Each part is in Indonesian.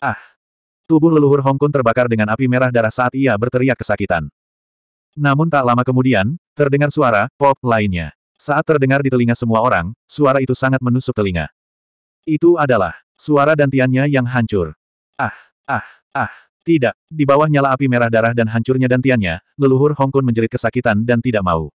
Ah! Tubuh leluhur Hongkun terbakar dengan api merah darah saat ia berteriak kesakitan. Namun tak lama kemudian, terdengar suara pop lainnya. Saat terdengar di telinga semua orang, suara itu sangat menusuk telinga. Itu adalah suara dantiannya yang hancur. Ah, ah, ah. Tidak, di bawah nyala api merah darah dan hancurnya dantiannya, leluhur Hongkun menjerit kesakitan dan tidak mau.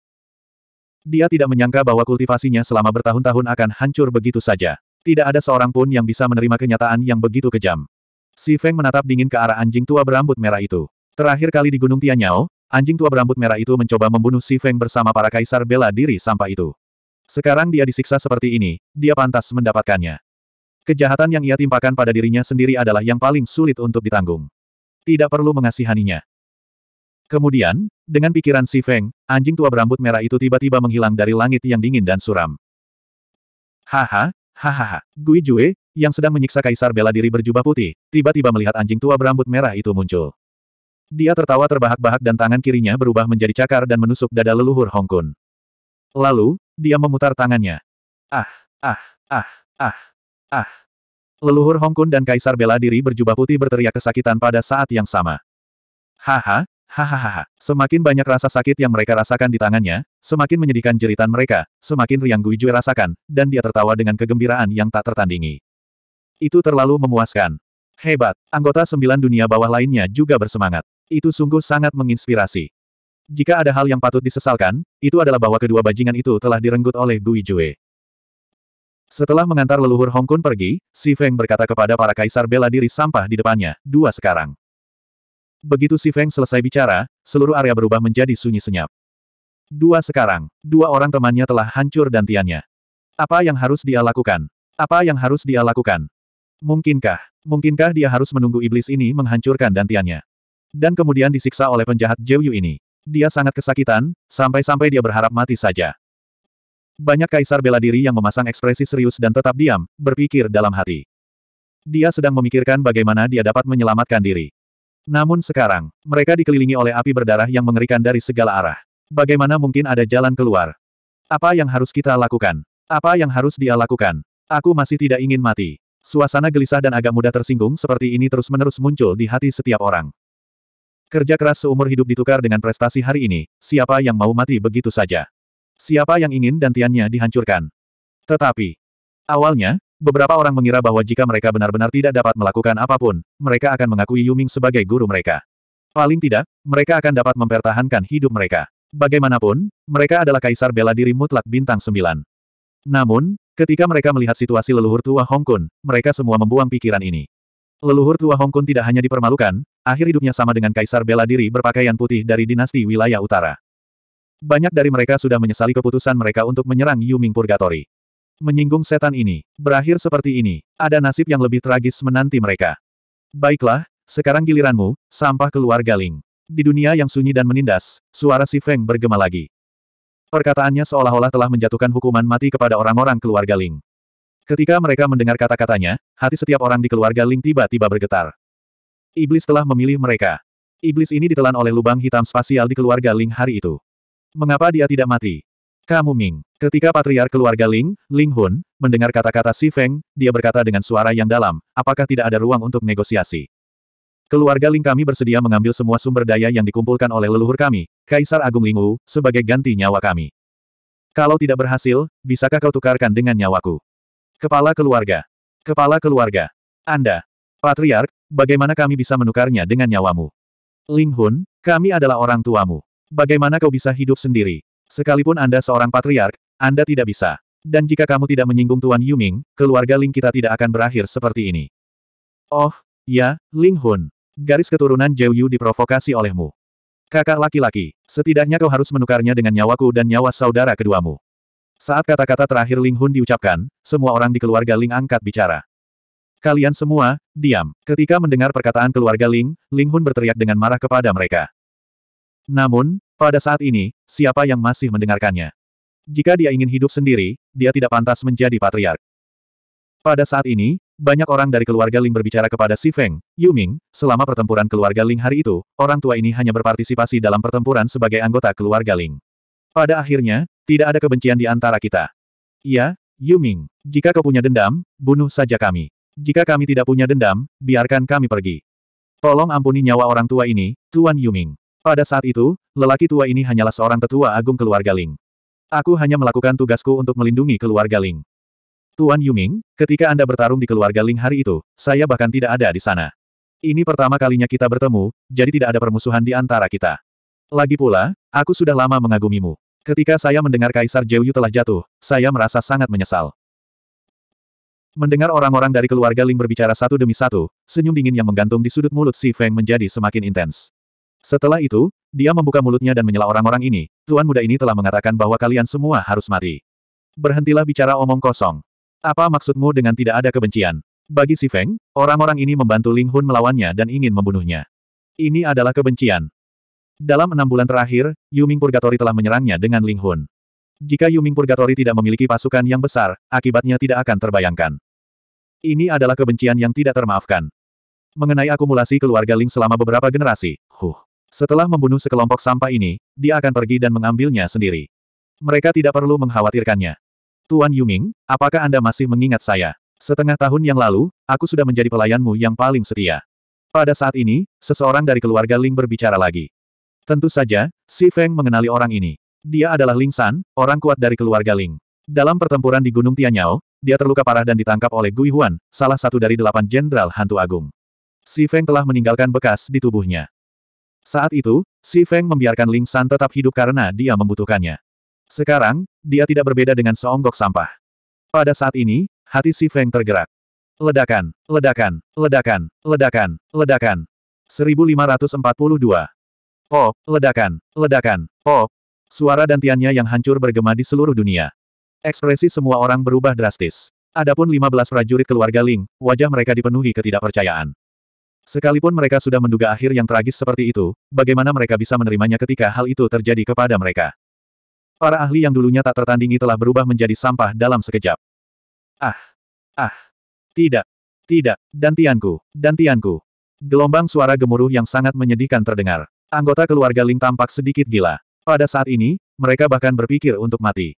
Dia tidak menyangka bahwa kultivasinya selama bertahun-tahun akan hancur begitu saja. Tidak ada seorang pun yang bisa menerima kenyataan yang begitu kejam. Si Feng menatap dingin ke arah anjing tua berambut merah itu. Terakhir kali di Gunung Tianyao, anjing tua berambut merah itu mencoba membunuh Si Feng bersama para kaisar bela diri sampah itu. Sekarang dia disiksa seperti ini, dia pantas mendapatkannya. Kejahatan yang ia timpakan pada dirinya sendiri adalah yang paling sulit untuk ditanggung. Tidak perlu mengasihaninya. Kemudian, dengan pikiran Si Feng, anjing tua berambut merah itu tiba-tiba menghilang dari langit yang dingin dan suram. Haha, hahaha, Gui Jue, yang sedang menyiksa kaisar bela diri berjubah putih, tiba-tiba melihat anjing tua berambut merah itu muncul. Dia tertawa terbahak-bahak dan tangan kirinya berubah menjadi cakar dan menusuk dada leluhur Hongkun. Lalu, dia memutar tangannya. Ah, ah, ah, ah, ah. Leluhur Hongkun dan kaisar bela diri berjubah putih berteriak kesakitan pada saat yang sama. Haha, Hahaha, semakin banyak rasa sakit yang mereka rasakan di tangannya, semakin menyedihkan jeritan mereka, semakin Riang Gui Jue rasakan, dan dia tertawa dengan kegembiraan yang tak tertandingi. Itu terlalu memuaskan. Hebat, anggota sembilan dunia bawah lainnya juga bersemangat. Itu sungguh sangat menginspirasi. Jika ada hal yang patut disesalkan, itu adalah bahwa kedua bajingan itu telah direnggut oleh Gui Jue. Setelah mengantar leluhur Hong Kun pergi, Si Feng berkata kepada para kaisar bela diri sampah di depannya, dua sekarang. Begitu Si Feng selesai bicara, seluruh area berubah menjadi sunyi senyap. Dua sekarang, dua orang temannya telah hancur dan tiannya. Apa yang harus dia lakukan? Apa yang harus dia lakukan? Mungkinkah, mungkinkah dia harus menunggu iblis ini menghancurkan dantiannya? Dan kemudian disiksa oleh penjahat Jiu ini. Dia sangat kesakitan, sampai-sampai dia berharap mati saja. Banyak kaisar bela diri yang memasang ekspresi serius dan tetap diam, berpikir dalam hati. Dia sedang memikirkan bagaimana dia dapat menyelamatkan diri. Namun sekarang, mereka dikelilingi oleh api berdarah yang mengerikan dari segala arah. Bagaimana mungkin ada jalan keluar? Apa yang harus kita lakukan? Apa yang harus dia lakukan? Aku masih tidak ingin mati. Suasana gelisah dan agak mudah tersinggung seperti ini terus-menerus muncul di hati setiap orang. Kerja keras seumur hidup ditukar dengan prestasi hari ini, siapa yang mau mati begitu saja? Siapa yang ingin dantiannya dihancurkan? Tetapi, awalnya, beberapa orang mengira bahwa jika mereka benar-benar tidak dapat melakukan apapun, mereka akan mengakui Yuming sebagai guru mereka. Paling tidak, mereka akan dapat mempertahankan hidup mereka. Bagaimanapun, mereka adalah kaisar bela diri mutlak bintang 9. Namun, Ketika mereka melihat situasi leluhur tua Hong Kun, mereka semua membuang pikiran ini. Leluhur tua Hong Kun tidak hanya dipermalukan, akhir hidupnya sama dengan kaisar bela diri berpakaian putih dari dinasti wilayah utara. Banyak dari mereka sudah menyesali keputusan mereka untuk menyerang Yuming Purgatory. Menyinggung setan ini, berakhir seperti ini, ada nasib yang lebih tragis menanti mereka. Baiklah, sekarang giliranmu, sampah keluarga Ling. Di dunia yang sunyi dan menindas, suara si Feng bergema lagi. Perkataannya seolah-olah telah menjatuhkan hukuman mati kepada orang-orang keluarga Ling. Ketika mereka mendengar kata-katanya, hati setiap orang di keluarga Ling tiba-tiba bergetar. Iblis telah memilih mereka. Iblis ini ditelan oleh lubang hitam spasial di keluarga Ling hari itu. Mengapa dia tidak mati? Kamu Ming. Ketika patriar keluarga Ling, Ling Hun, mendengar kata-kata Si Feng, dia berkata dengan suara yang dalam, apakah tidak ada ruang untuk negosiasi? Keluarga Ling kami bersedia mengambil semua sumber daya yang dikumpulkan oleh leluhur kami, Kaisar Agung Lingu, sebagai ganti nyawa kami. Kalau tidak berhasil, bisakah kau tukarkan dengan nyawaku? Kepala keluarga. Kepala keluarga. Anda. Patriark, bagaimana kami bisa menukarnya dengan nyawamu? Ling Hun, kami adalah orang tuamu. Bagaimana kau bisa hidup sendiri? Sekalipun Anda seorang patriark, Anda tidak bisa. Dan jika kamu tidak menyinggung Tuan Yuming, keluarga Ling kita tidak akan berakhir seperti ini. Oh, ya, Ling Hun. Garis keturunan Zhou Yu diprovokasi olehmu. Kakak laki-laki, setidaknya kau harus menukarnya dengan nyawaku dan nyawa saudara keduamu. Saat kata-kata terakhir Ling Hun diucapkan, semua orang di keluarga Ling angkat bicara. Kalian semua, diam. Ketika mendengar perkataan keluarga Ling, Ling Hun berteriak dengan marah kepada mereka. Namun, pada saat ini, siapa yang masih mendengarkannya? Jika dia ingin hidup sendiri, dia tidak pantas menjadi patriark. Pada saat ini, banyak orang dari keluarga Ling berbicara kepada Si Feng, Yu Ming, selama pertempuran keluarga Ling hari itu, orang tua ini hanya berpartisipasi dalam pertempuran sebagai anggota keluarga Ling. Pada akhirnya, tidak ada kebencian di antara kita. Ya, Yu Ming, jika kau punya dendam, bunuh saja kami. Jika kami tidak punya dendam, biarkan kami pergi. Tolong ampuni nyawa orang tua ini, Tuan Yu Ming. Pada saat itu, lelaki tua ini hanyalah seorang tetua agung keluarga Ling. Aku hanya melakukan tugasku untuk melindungi keluarga Ling. Tuan Yuming, ketika Anda bertarung di keluarga Ling hari itu, saya bahkan tidak ada di sana. Ini pertama kalinya kita bertemu, jadi tidak ada permusuhan di antara kita. Lagi pula, aku sudah lama mengagumimu. Ketika saya mendengar Kaisar Jeyu telah jatuh, saya merasa sangat menyesal. Mendengar orang-orang dari keluarga Ling berbicara satu demi satu, senyum dingin yang menggantung di sudut mulut Si Feng menjadi semakin intens. Setelah itu, dia membuka mulutnya dan menyela orang-orang ini, tuan muda ini telah mengatakan bahwa kalian semua harus mati. Berhentilah bicara omong kosong. Apa maksudmu dengan tidak ada kebencian? Bagi Si Feng, orang-orang ini membantu Ling Hun melawannya dan ingin membunuhnya. Ini adalah kebencian. Dalam enam bulan terakhir, Yuming Purgatory telah menyerangnya dengan Ling Hun. Jika Yuming Purgatory tidak memiliki pasukan yang besar, akibatnya tidak akan terbayangkan. Ini adalah kebencian yang tidak termaafkan. Mengenai akumulasi keluarga Ling selama beberapa generasi, huh. Setelah membunuh sekelompok sampah ini, dia akan pergi dan mengambilnya sendiri. Mereka tidak perlu mengkhawatirkannya. Tuan Yuming, apakah Anda masih mengingat saya? Setengah tahun yang lalu, aku sudah menjadi pelayanmu yang paling setia. Pada saat ini, seseorang dari keluarga Ling berbicara lagi. Tentu saja, Si Feng mengenali orang ini. Dia adalah Ling San, orang kuat dari keluarga Ling. Dalam pertempuran di Gunung Tianyao, dia terluka parah dan ditangkap oleh Gui Huan, salah satu dari delapan jenderal hantu agung. Si Feng telah meninggalkan bekas di tubuhnya. Saat itu, Si Feng membiarkan Ling San tetap hidup karena dia membutuhkannya. Sekarang, dia tidak berbeda dengan seonggok sampah. Pada saat ini, hati si Feng tergerak. Ledakan, ledakan, ledakan, ledakan, ledakan. 1542. Pop, ledakan, ledakan, pop. Oh. Suara dantiannya yang hancur bergema di seluruh dunia. Ekspresi semua orang berubah drastis. Adapun 15 prajurit keluarga Ling, wajah mereka dipenuhi ketidakpercayaan. Sekalipun mereka sudah menduga akhir yang tragis seperti itu, bagaimana mereka bisa menerimanya ketika hal itu terjadi kepada mereka? Para ahli yang dulunya tak tertandingi telah berubah menjadi sampah dalam sekejap. Ah! Ah! Tidak! Tidak! Dantianku! Dantianku! Gelombang suara gemuruh yang sangat menyedihkan terdengar. Anggota keluarga Ling tampak sedikit gila. Pada saat ini, mereka bahkan berpikir untuk mati.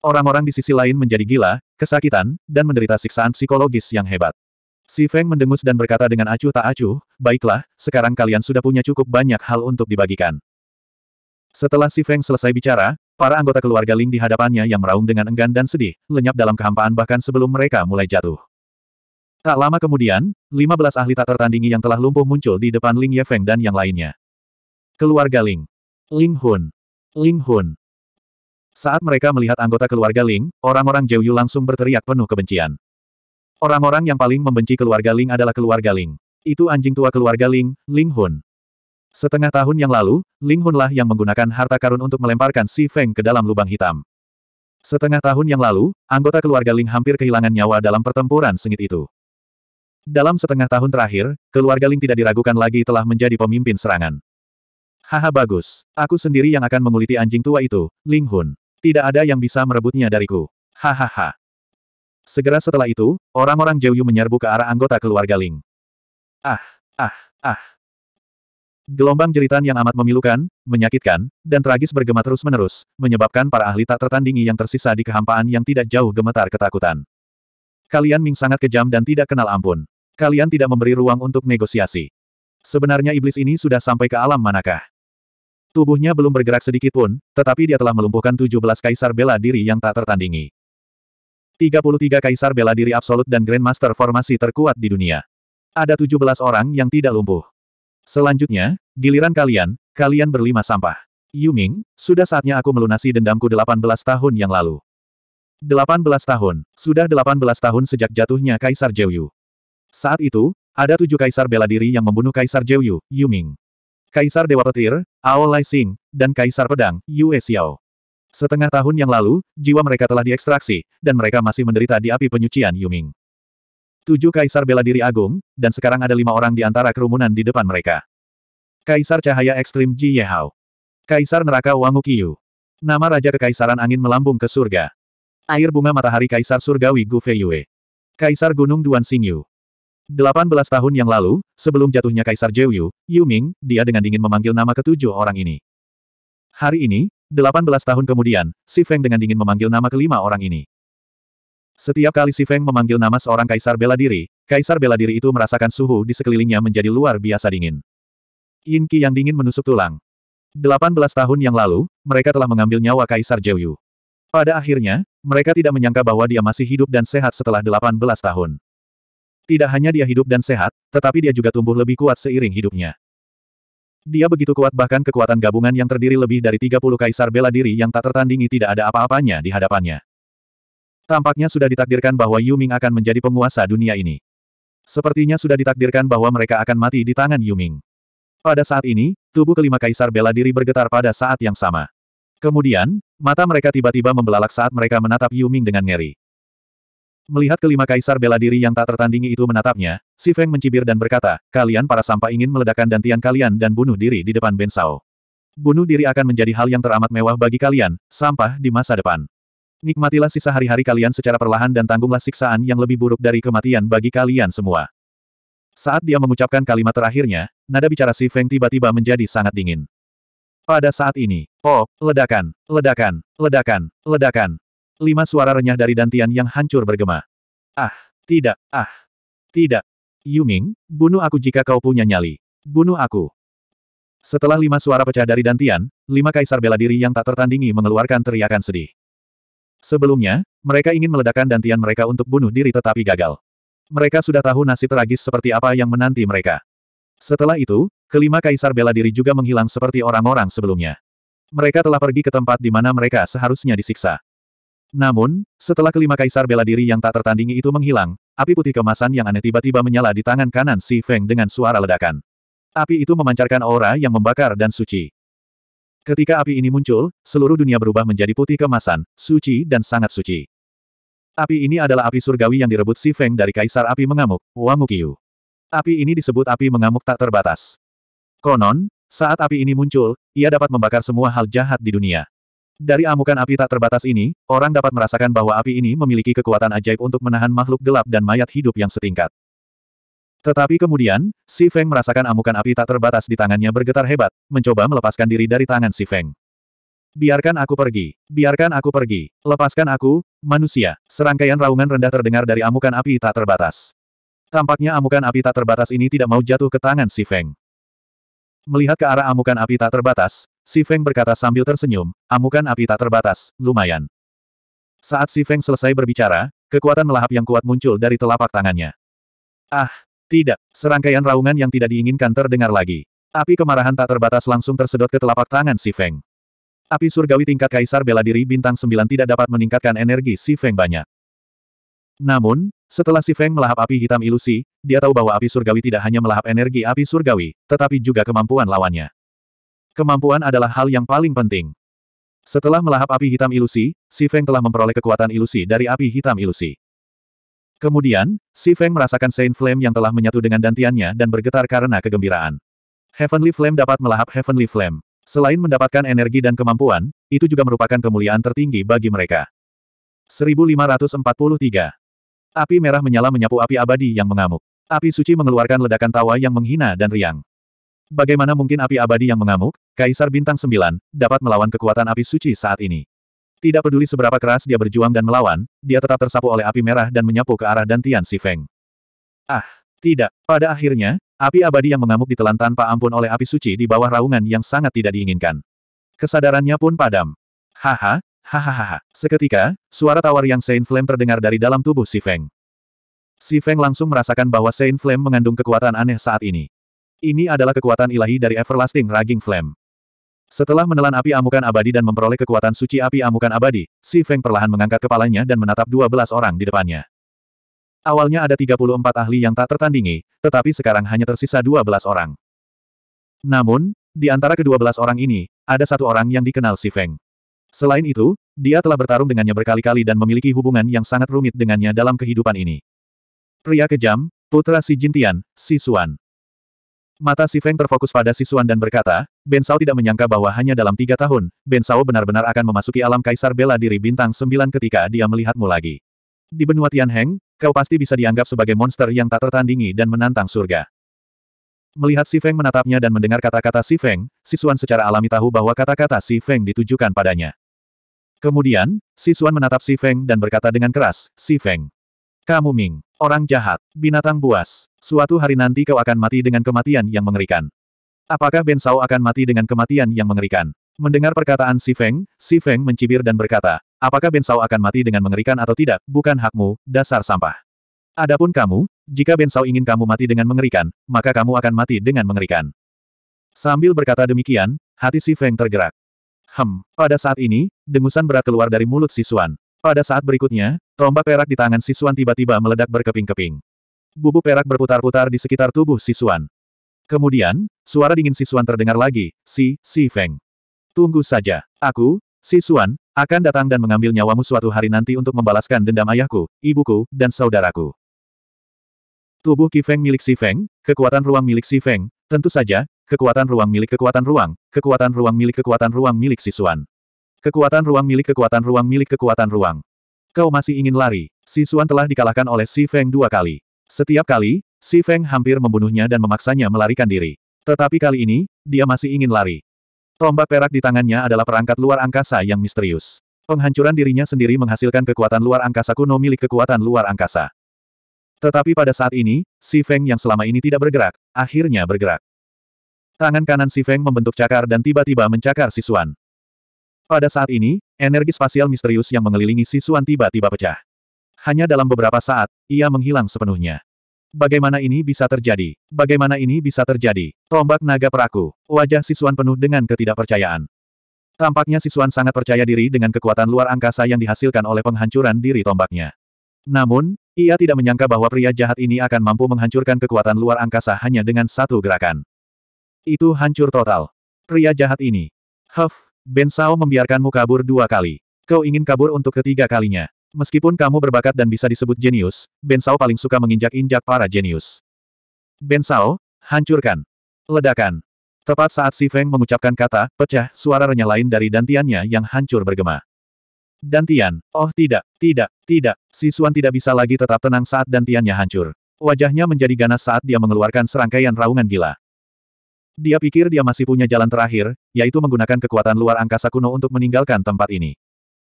Orang-orang di sisi lain menjadi gila, kesakitan, dan menderita siksaan psikologis yang hebat. Si Feng mendengus dan berkata dengan acuh tak acuh, baiklah, sekarang kalian sudah punya cukup banyak hal untuk dibagikan. Setelah Si Feng selesai bicara, Para anggota keluarga Ling di hadapannya yang meraung dengan enggan dan sedih, lenyap dalam kehampaan bahkan sebelum mereka mulai jatuh. Tak lama kemudian, 15 ahli tak tertandingi yang telah lumpuh muncul di depan Ling Yefeng dan yang lainnya. Keluarga Ling. Ling Hun. Ling Hun. Saat mereka melihat anggota keluarga Ling, orang-orang Jeyu langsung berteriak penuh kebencian. Orang-orang yang paling membenci keluarga Ling adalah keluarga Ling. Itu anjing tua keluarga Ling, Ling Hun. Setengah tahun yang lalu, Ling Hunlah yang menggunakan harta karun untuk melemparkan Si Feng ke dalam lubang hitam. Setengah tahun yang lalu, anggota keluarga Ling hampir kehilangan nyawa dalam pertempuran sengit itu. Dalam setengah tahun terakhir, keluarga Ling tidak diragukan lagi telah menjadi pemimpin serangan. Haha bagus, aku sendiri yang akan menguliti anjing tua itu, Ling Hun. Tidak ada yang bisa merebutnya dariku. Hahaha. Segera setelah itu, orang-orang Jeyu Yu menyerbu ke arah anggota keluarga Ling. Ah, ah, ah. Gelombang jeritan yang amat memilukan, menyakitkan, dan tragis bergema terus-menerus, menyebabkan para ahli tak tertandingi yang tersisa di kehampaan yang tidak jauh gemetar ketakutan. Kalian Ming sangat kejam dan tidak kenal ampun. Kalian tidak memberi ruang untuk negosiasi. Sebenarnya iblis ini sudah sampai ke alam manakah? Tubuhnya belum bergerak sedikit pun, tetapi dia telah melumpuhkan 17 kaisar bela diri yang tak tertandingi. 33 kaisar bela diri absolut dan grandmaster formasi terkuat di dunia. Ada 17 orang yang tidak lumpuh. Selanjutnya, giliran kalian, kalian berlima sampah. Yuming, sudah saatnya aku melunasi dendamku 18 tahun yang lalu. 18 tahun, sudah 18 tahun sejak jatuhnya Kaisar Jeyu. Saat itu, ada tujuh kaisar bela diri yang membunuh Kaisar Jeyu, Yuming. Kaisar Dewa Petir, Ao Lai Sing, dan Kaisar Pedang, Yue Xiao. Setengah tahun yang lalu, jiwa mereka telah diekstraksi, dan mereka masih menderita di api penyucian Yuming. Tujuh kaisar bela diri agung, dan sekarang ada lima orang di antara kerumunan di depan mereka. Kaisar Cahaya Ekstrim Ji Yehao. Kaisar Neraka Wangu Qiyu. Nama Raja Kekaisaran Angin Melambung ke Surga. Air Bunga Matahari Kaisar Surgawi Gu Feiyue. Kaisar Gunung Duan Yu. 18 tahun yang lalu, sebelum jatuhnya Kaisar Yu, Yu Ming, dia dengan dingin memanggil nama ketujuh orang ini. Hari ini, 18 tahun kemudian, Si Feng dengan dingin memanggil nama kelima orang ini. Setiap kali Si Feng memanggil nama seorang kaisar bela diri, kaisar bela diri itu merasakan suhu di sekelilingnya menjadi luar biasa dingin. Yin Qi yang dingin menusuk tulang. 18 tahun yang lalu, mereka telah mengambil nyawa Kaisar Yu. Pada akhirnya, mereka tidak menyangka bahwa dia masih hidup dan sehat setelah 18 tahun. Tidak hanya dia hidup dan sehat, tetapi dia juga tumbuh lebih kuat seiring hidupnya. Dia begitu kuat bahkan kekuatan gabungan yang terdiri lebih dari 30 kaisar bela diri yang tak tertandingi tidak ada apa-apanya di hadapannya. Tampaknya sudah ditakdirkan bahwa Yu Ming akan menjadi penguasa dunia ini. Sepertinya sudah ditakdirkan bahwa mereka akan mati di tangan Yu Ming. Pada saat ini, tubuh kelima kaisar bela diri bergetar pada saat yang sama. Kemudian, mata mereka tiba-tiba membelalak saat mereka menatap Yu Ming dengan ngeri. Melihat kelima kaisar bela diri yang tak tertandingi itu menatapnya, Si Feng mencibir dan berkata, kalian para sampah ingin meledakkan dantian kalian dan bunuh diri di depan Ben Sao. Bunuh diri akan menjadi hal yang teramat mewah bagi kalian, sampah di masa depan. Nikmatilah sisa hari-hari kalian secara perlahan dan tanggunglah siksaan yang lebih buruk dari kematian bagi kalian semua. Saat dia mengucapkan kalimat terakhirnya, nada bicara Si Feng tiba-tiba menjadi sangat dingin. Pada saat ini, oh, ledakan, ledakan, ledakan, ledakan. Lima suara renyah dari dantian yang hancur bergema. Ah, tidak, ah, tidak. Yuming, bunuh aku jika kau punya nyali. Bunuh aku. Setelah lima suara pecah dari dantian, lima kaisar bela diri yang tak tertandingi mengeluarkan teriakan sedih. Sebelumnya, mereka ingin meledakkan dantian mereka untuk bunuh diri tetapi gagal. Mereka sudah tahu nasib tragis seperti apa yang menanti mereka. Setelah itu, kelima kaisar bela diri juga menghilang seperti orang-orang sebelumnya. Mereka telah pergi ke tempat di mana mereka seharusnya disiksa. Namun, setelah kelima kaisar bela diri yang tak tertandingi itu menghilang, api putih kemasan yang aneh tiba-tiba menyala di tangan kanan Si Feng dengan suara ledakan. Api itu memancarkan aura yang membakar dan suci. Ketika api ini muncul, seluruh dunia berubah menjadi putih kemasan, suci dan sangat suci. Api ini adalah api surgawi yang direbut Si Feng dari Kaisar Api Mengamuk, Wangukyu. Api ini disebut api mengamuk tak terbatas. Konon, saat api ini muncul, ia dapat membakar semua hal jahat di dunia. Dari amukan api tak terbatas ini, orang dapat merasakan bahwa api ini memiliki kekuatan ajaib untuk menahan makhluk gelap dan mayat hidup yang setingkat. Tetapi kemudian, Si Feng merasakan amukan api tak terbatas di tangannya bergetar hebat, mencoba melepaskan diri dari tangan Si Feng. Biarkan aku pergi. Biarkan aku pergi. Lepaskan aku, manusia. Serangkaian raungan rendah terdengar dari amukan api tak terbatas. Tampaknya amukan api tak terbatas ini tidak mau jatuh ke tangan Si Feng. Melihat ke arah amukan api tak terbatas, Si Feng berkata sambil tersenyum, amukan api tak terbatas, lumayan. Saat Si Feng selesai berbicara, kekuatan melahap yang kuat muncul dari telapak tangannya. Ah, tidak, serangkaian raungan yang tidak diinginkan terdengar lagi. Api kemarahan tak terbatas langsung tersedot ke telapak tangan Si Feng. Api surgawi tingkat kaisar bela diri bintang 9 tidak dapat meningkatkan energi Si Feng banyak. Namun, setelah Si Feng melahap api hitam ilusi, dia tahu bahwa api surgawi tidak hanya melahap energi api surgawi, tetapi juga kemampuan lawannya. Kemampuan adalah hal yang paling penting. Setelah melahap api hitam ilusi, Si Feng telah memperoleh kekuatan ilusi dari api hitam ilusi. Kemudian, Si Feng merasakan Saint Flame yang telah menyatu dengan dantiannya dan bergetar karena kegembiraan. Heavenly Flame dapat melahap Heavenly Flame. Selain mendapatkan energi dan kemampuan, itu juga merupakan kemuliaan tertinggi bagi mereka. 1543. Api merah menyala menyapu api abadi yang mengamuk. Api suci mengeluarkan ledakan tawa yang menghina dan riang. Bagaimana mungkin api abadi yang mengamuk, Kaisar Bintang 9, dapat melawan kekuatan api suci saat ini? Tidak peduli seberapa keras dia berjuang dan melawan, dia tetap tersapu oleh api merah dan menyapu ke arah Dantian Si Feng. Ah, tidak. Pada akhirnya, api abadi yang mengamuk ditelan tanpa ampun oleh api suci di bawah raungan yang sangat tidak diinginkan. Kesadarannya pun padam. Haha, hahaha. Seketika, suara tawar yang Saint Flame terdengar dari dalam tubuh Si Feng. Si Feng langsung merasakan bahwa Saint Flame mengandung kekuatan aneh saat ini. Ini adalah kekuatan ilahi dari Everlasting Raging Flame. Setelah menelan api amukan abadi dan memperoleh kekuatan suci api amukan abadi, Si Feng perlahan mengangkat kepalanya dan menatap 12 orang di depannya. Awalnya ada 34 ahli yang tak tertandingi, tetapi sekarang hanya tersisa 12 orang. Namun, di antara ke-12 orang ini, ada satu orang yang dikenal Si Feng. Selain itu, dia telah bertarung dengannya berkali-kali dan memiliki hubungan yang sangat rumit dengannya dalam kehidupan ini. Pria kejam, putra Si Jintian, Si Suan. Mata Si Feng terfokus pada Sisuan dan berkata, Ben Sao tidak menyangka bahwa hanya dalam tiga tahun, Ben Sao benar-benar akan memasuki alam kaisar bela diri bintang sembilan ketika dia melihatmu lagi. Di benua Tianheng, kau pasti bisa dianggap sebagai monster yang tak tertandingi dan menantang surga. Melihat Si Feng menatapnya dan mendengar kata-kata Si Feng, Sisuan secara alami tahu bahwa kata-kata Si Feng ditujukan padanya. Kemudian, Sisuan menatap Si Feng dan berkata dengan keras, Si Feng. Kamu Ming, orang jahat, binatang buas, suatu hari nanti kau akan mati dengan kematian yang mengerikan. Apakah Ben Sao akan mati dengan kematian yang mengerikan? Mendengar perkataan Si Feng, Si Feng mencibir dan berkata, apakah Ben Sao akan mati dengan mengerikan atau tidak, bukan hakmu, dasar sampah. Adapun kamu, jika Ben Sao ingin kamu mati dengan mengerikan, maka kamu akan mati dengan mengerikan. Sambil berkata demikian, hati Si Feng tergerak. Hem, pada saat ini, dengusan berat keluar dari mulut Si Suan. Pada saat berikutnya, tombak perak di tangan Sisuan tiba-tiba meledak berkeping-keping. Bubuk perak berputar-putar di sekitar tubuh Sisuan. Kemudian, suara dingin Sisuan terdengar lagi, si, si Feng. Tunggu saja. Aku, Sisuan, akan datang dan mengambil nyawamu suatu hari nanti untuk membalaskan dendam ayahku, ibuku, dan saudaraku. Tubuh Feng milik Si Feng, kekuatan ruang milik Si Feng, tentu saja, kekuatan ruang milik kekuatan ruang, kekuatan ruang milik kekuatan ruang milik Sisuan. Kekuatan ruang milik kekuatan ruang milik kekuatan ruang. Kau masih ingin lari. Si Xuan telah dikalahkan oleh Si Feng dua kali. Setiap kali, Si Feng hampir membunuhnya dan memaksanya melarikan diri. Tetapi kali ini, dia masih ingin lari. Tombak perak di tangannya adalah perangkat luar angkasa yang misterius. Penghancuran dirinya sendiri menghasilkan kekuatan luar angkasa kuno milik kekuatan luar angkasa. Tetapi pada saat ini, Si Feng yang selama ini tidak bergerak, akhirnya bergerak. Tangan kanan Si Feng membentuk cakar dan tiba-tiba mencakar Si Xuan. Pada saat ini, energi spasial misterius yang mengelilingi Sisuan tiba-tiba pecah. Hanya dalam beberapa saat, ia menghilang sepenuhnya. Bagaimana ini bisa terjadi? Bagaimana ini bisa terjadi? Tombak naga peraku. Wajah Sisuan penuh dengan ketidakpercayaan. Tampaknya Sisuan sangat percaya diri dengan kekuatan luar angkasa yang dihasilkan oleh penghancuran diri tombaknya. Namun, ia tidak menyangka bahwa pria jahat ini akan mampu menghancurkan kekuatan luar angkasa hanya dengan satu gerakan. Itu hancur total. Pria jahat ini. Huff, Ben Sao membiarkanmu kabur dua kali. Kau ingin kabur untuk ketiga kalinya. Meskipun kamu berbakat dan bisa disebut jenius, Ben Sao paling suka menginjak-injak para jenius. Ben Sao, hancurkan. Ledakan. Tepat saat Si Feng mengucapkan kata, pecah, suara renyah lain dari dantiannya yang hancur bergema. Dantian, oh tidak, tidak, tidak, Si Suan tidak bisa lagi tetap tenang saat dantiannya hancur. Wajahnya menjadi ganas saat dia mengeluarkan serangkaian raungan gila. Dia pikir dia masih punya jalan terakhir, yaitu menggunakan kekuatan luar angkasa kuno untuk meninggalkan tempat ini.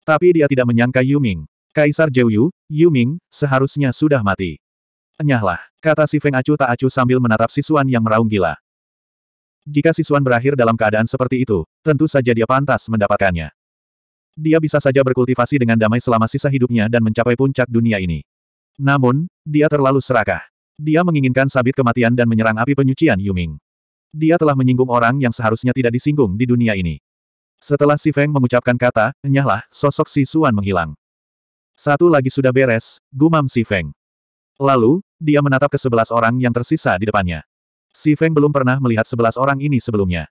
Tapi dia tidak menyangka Yu Ming. Kaisar Jeouyu, Yu Ming, seharusnya sudah mati. Nyahlah, kata si Feng Acu tak acu sambil menatap Sisuan yang meraung gila. Jika Sisuan berakhir dalam keadaan seperti itu, tentu saja dia pantas mendapatkannya. Dia bisa saja berkultivasi dengan damai selama sisa hidupnya dan mencapai puncak dunia ini. Namun, dia terlalu serakah. Dia menginginkan sabit kematian dan menyerang api penyucian Yuming. Dia telah menyinggung orang yang seharusnya tidak disinggung di dunia ini. Setelah Si Feng mengucapkan kata, nyahlah, sosok Si Suan menghilang. Satu lagi sudah beres, gumam Si Feng. Lalu, dia menatap ke sebelas orang yang tersisa di depannya. Si Feng belum pernah melihat sebelas orang ini sebelumnya.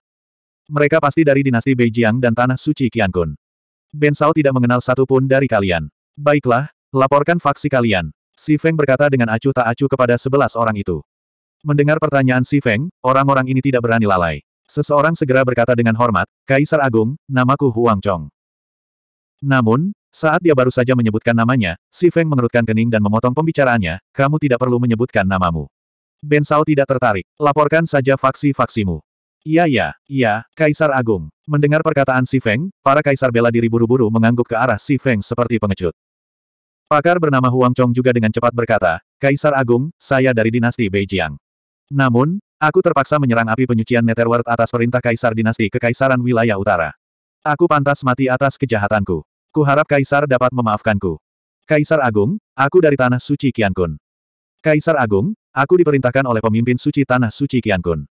Mereka pasti dari dinasti Beijiang dan Tanah Suci Qiankun. Ben Sao tidak mengenal satu pun dari kalian. Baiklah, laporkan faksi kalian. Si Feng berkata dengan acuh tak acuh kepada sebelas orang itu. Mendengar pertanyaan Si Feng, orang-orang ini tidak berani lalai. Seseorang segera berkata dengan hormat, Kaisar Agung, namaku Huang Chong. Namun, saat dia baru saja menyebutkan namanya, Si Feng mengerutkan kening dan memotong pembicaraannya, kamu tidak perlu menyebutkan namamu. Ben Sao tidak tertarik, laporkan saja faksi-faksimu. Iya ya, iya, Kaisar Agung. Mendengar perkataan Si Feng, para kaisar bela diri buru-buru mengangguk ke arah Si Feng seperti pengecut. Pakar bernama Huang Chong juga dengan cepat berkata, Kaisar Agung, saya dari dinasti Beijing. Namun, aku terpaksa menyerang api penyucian Netherworld atas perintah Kaisar Dinasti Kekaisaran Wilayah Utara. Aku pantas mati atas kejahatanku. Kuharap Kaisar dapat memaafkanku. Kaisar Agung, aku dari Tanah Suci Kiankun. Kaisar Agung, aku diperintahkan oleh pemimpin suci Tanah Suci Kiankun.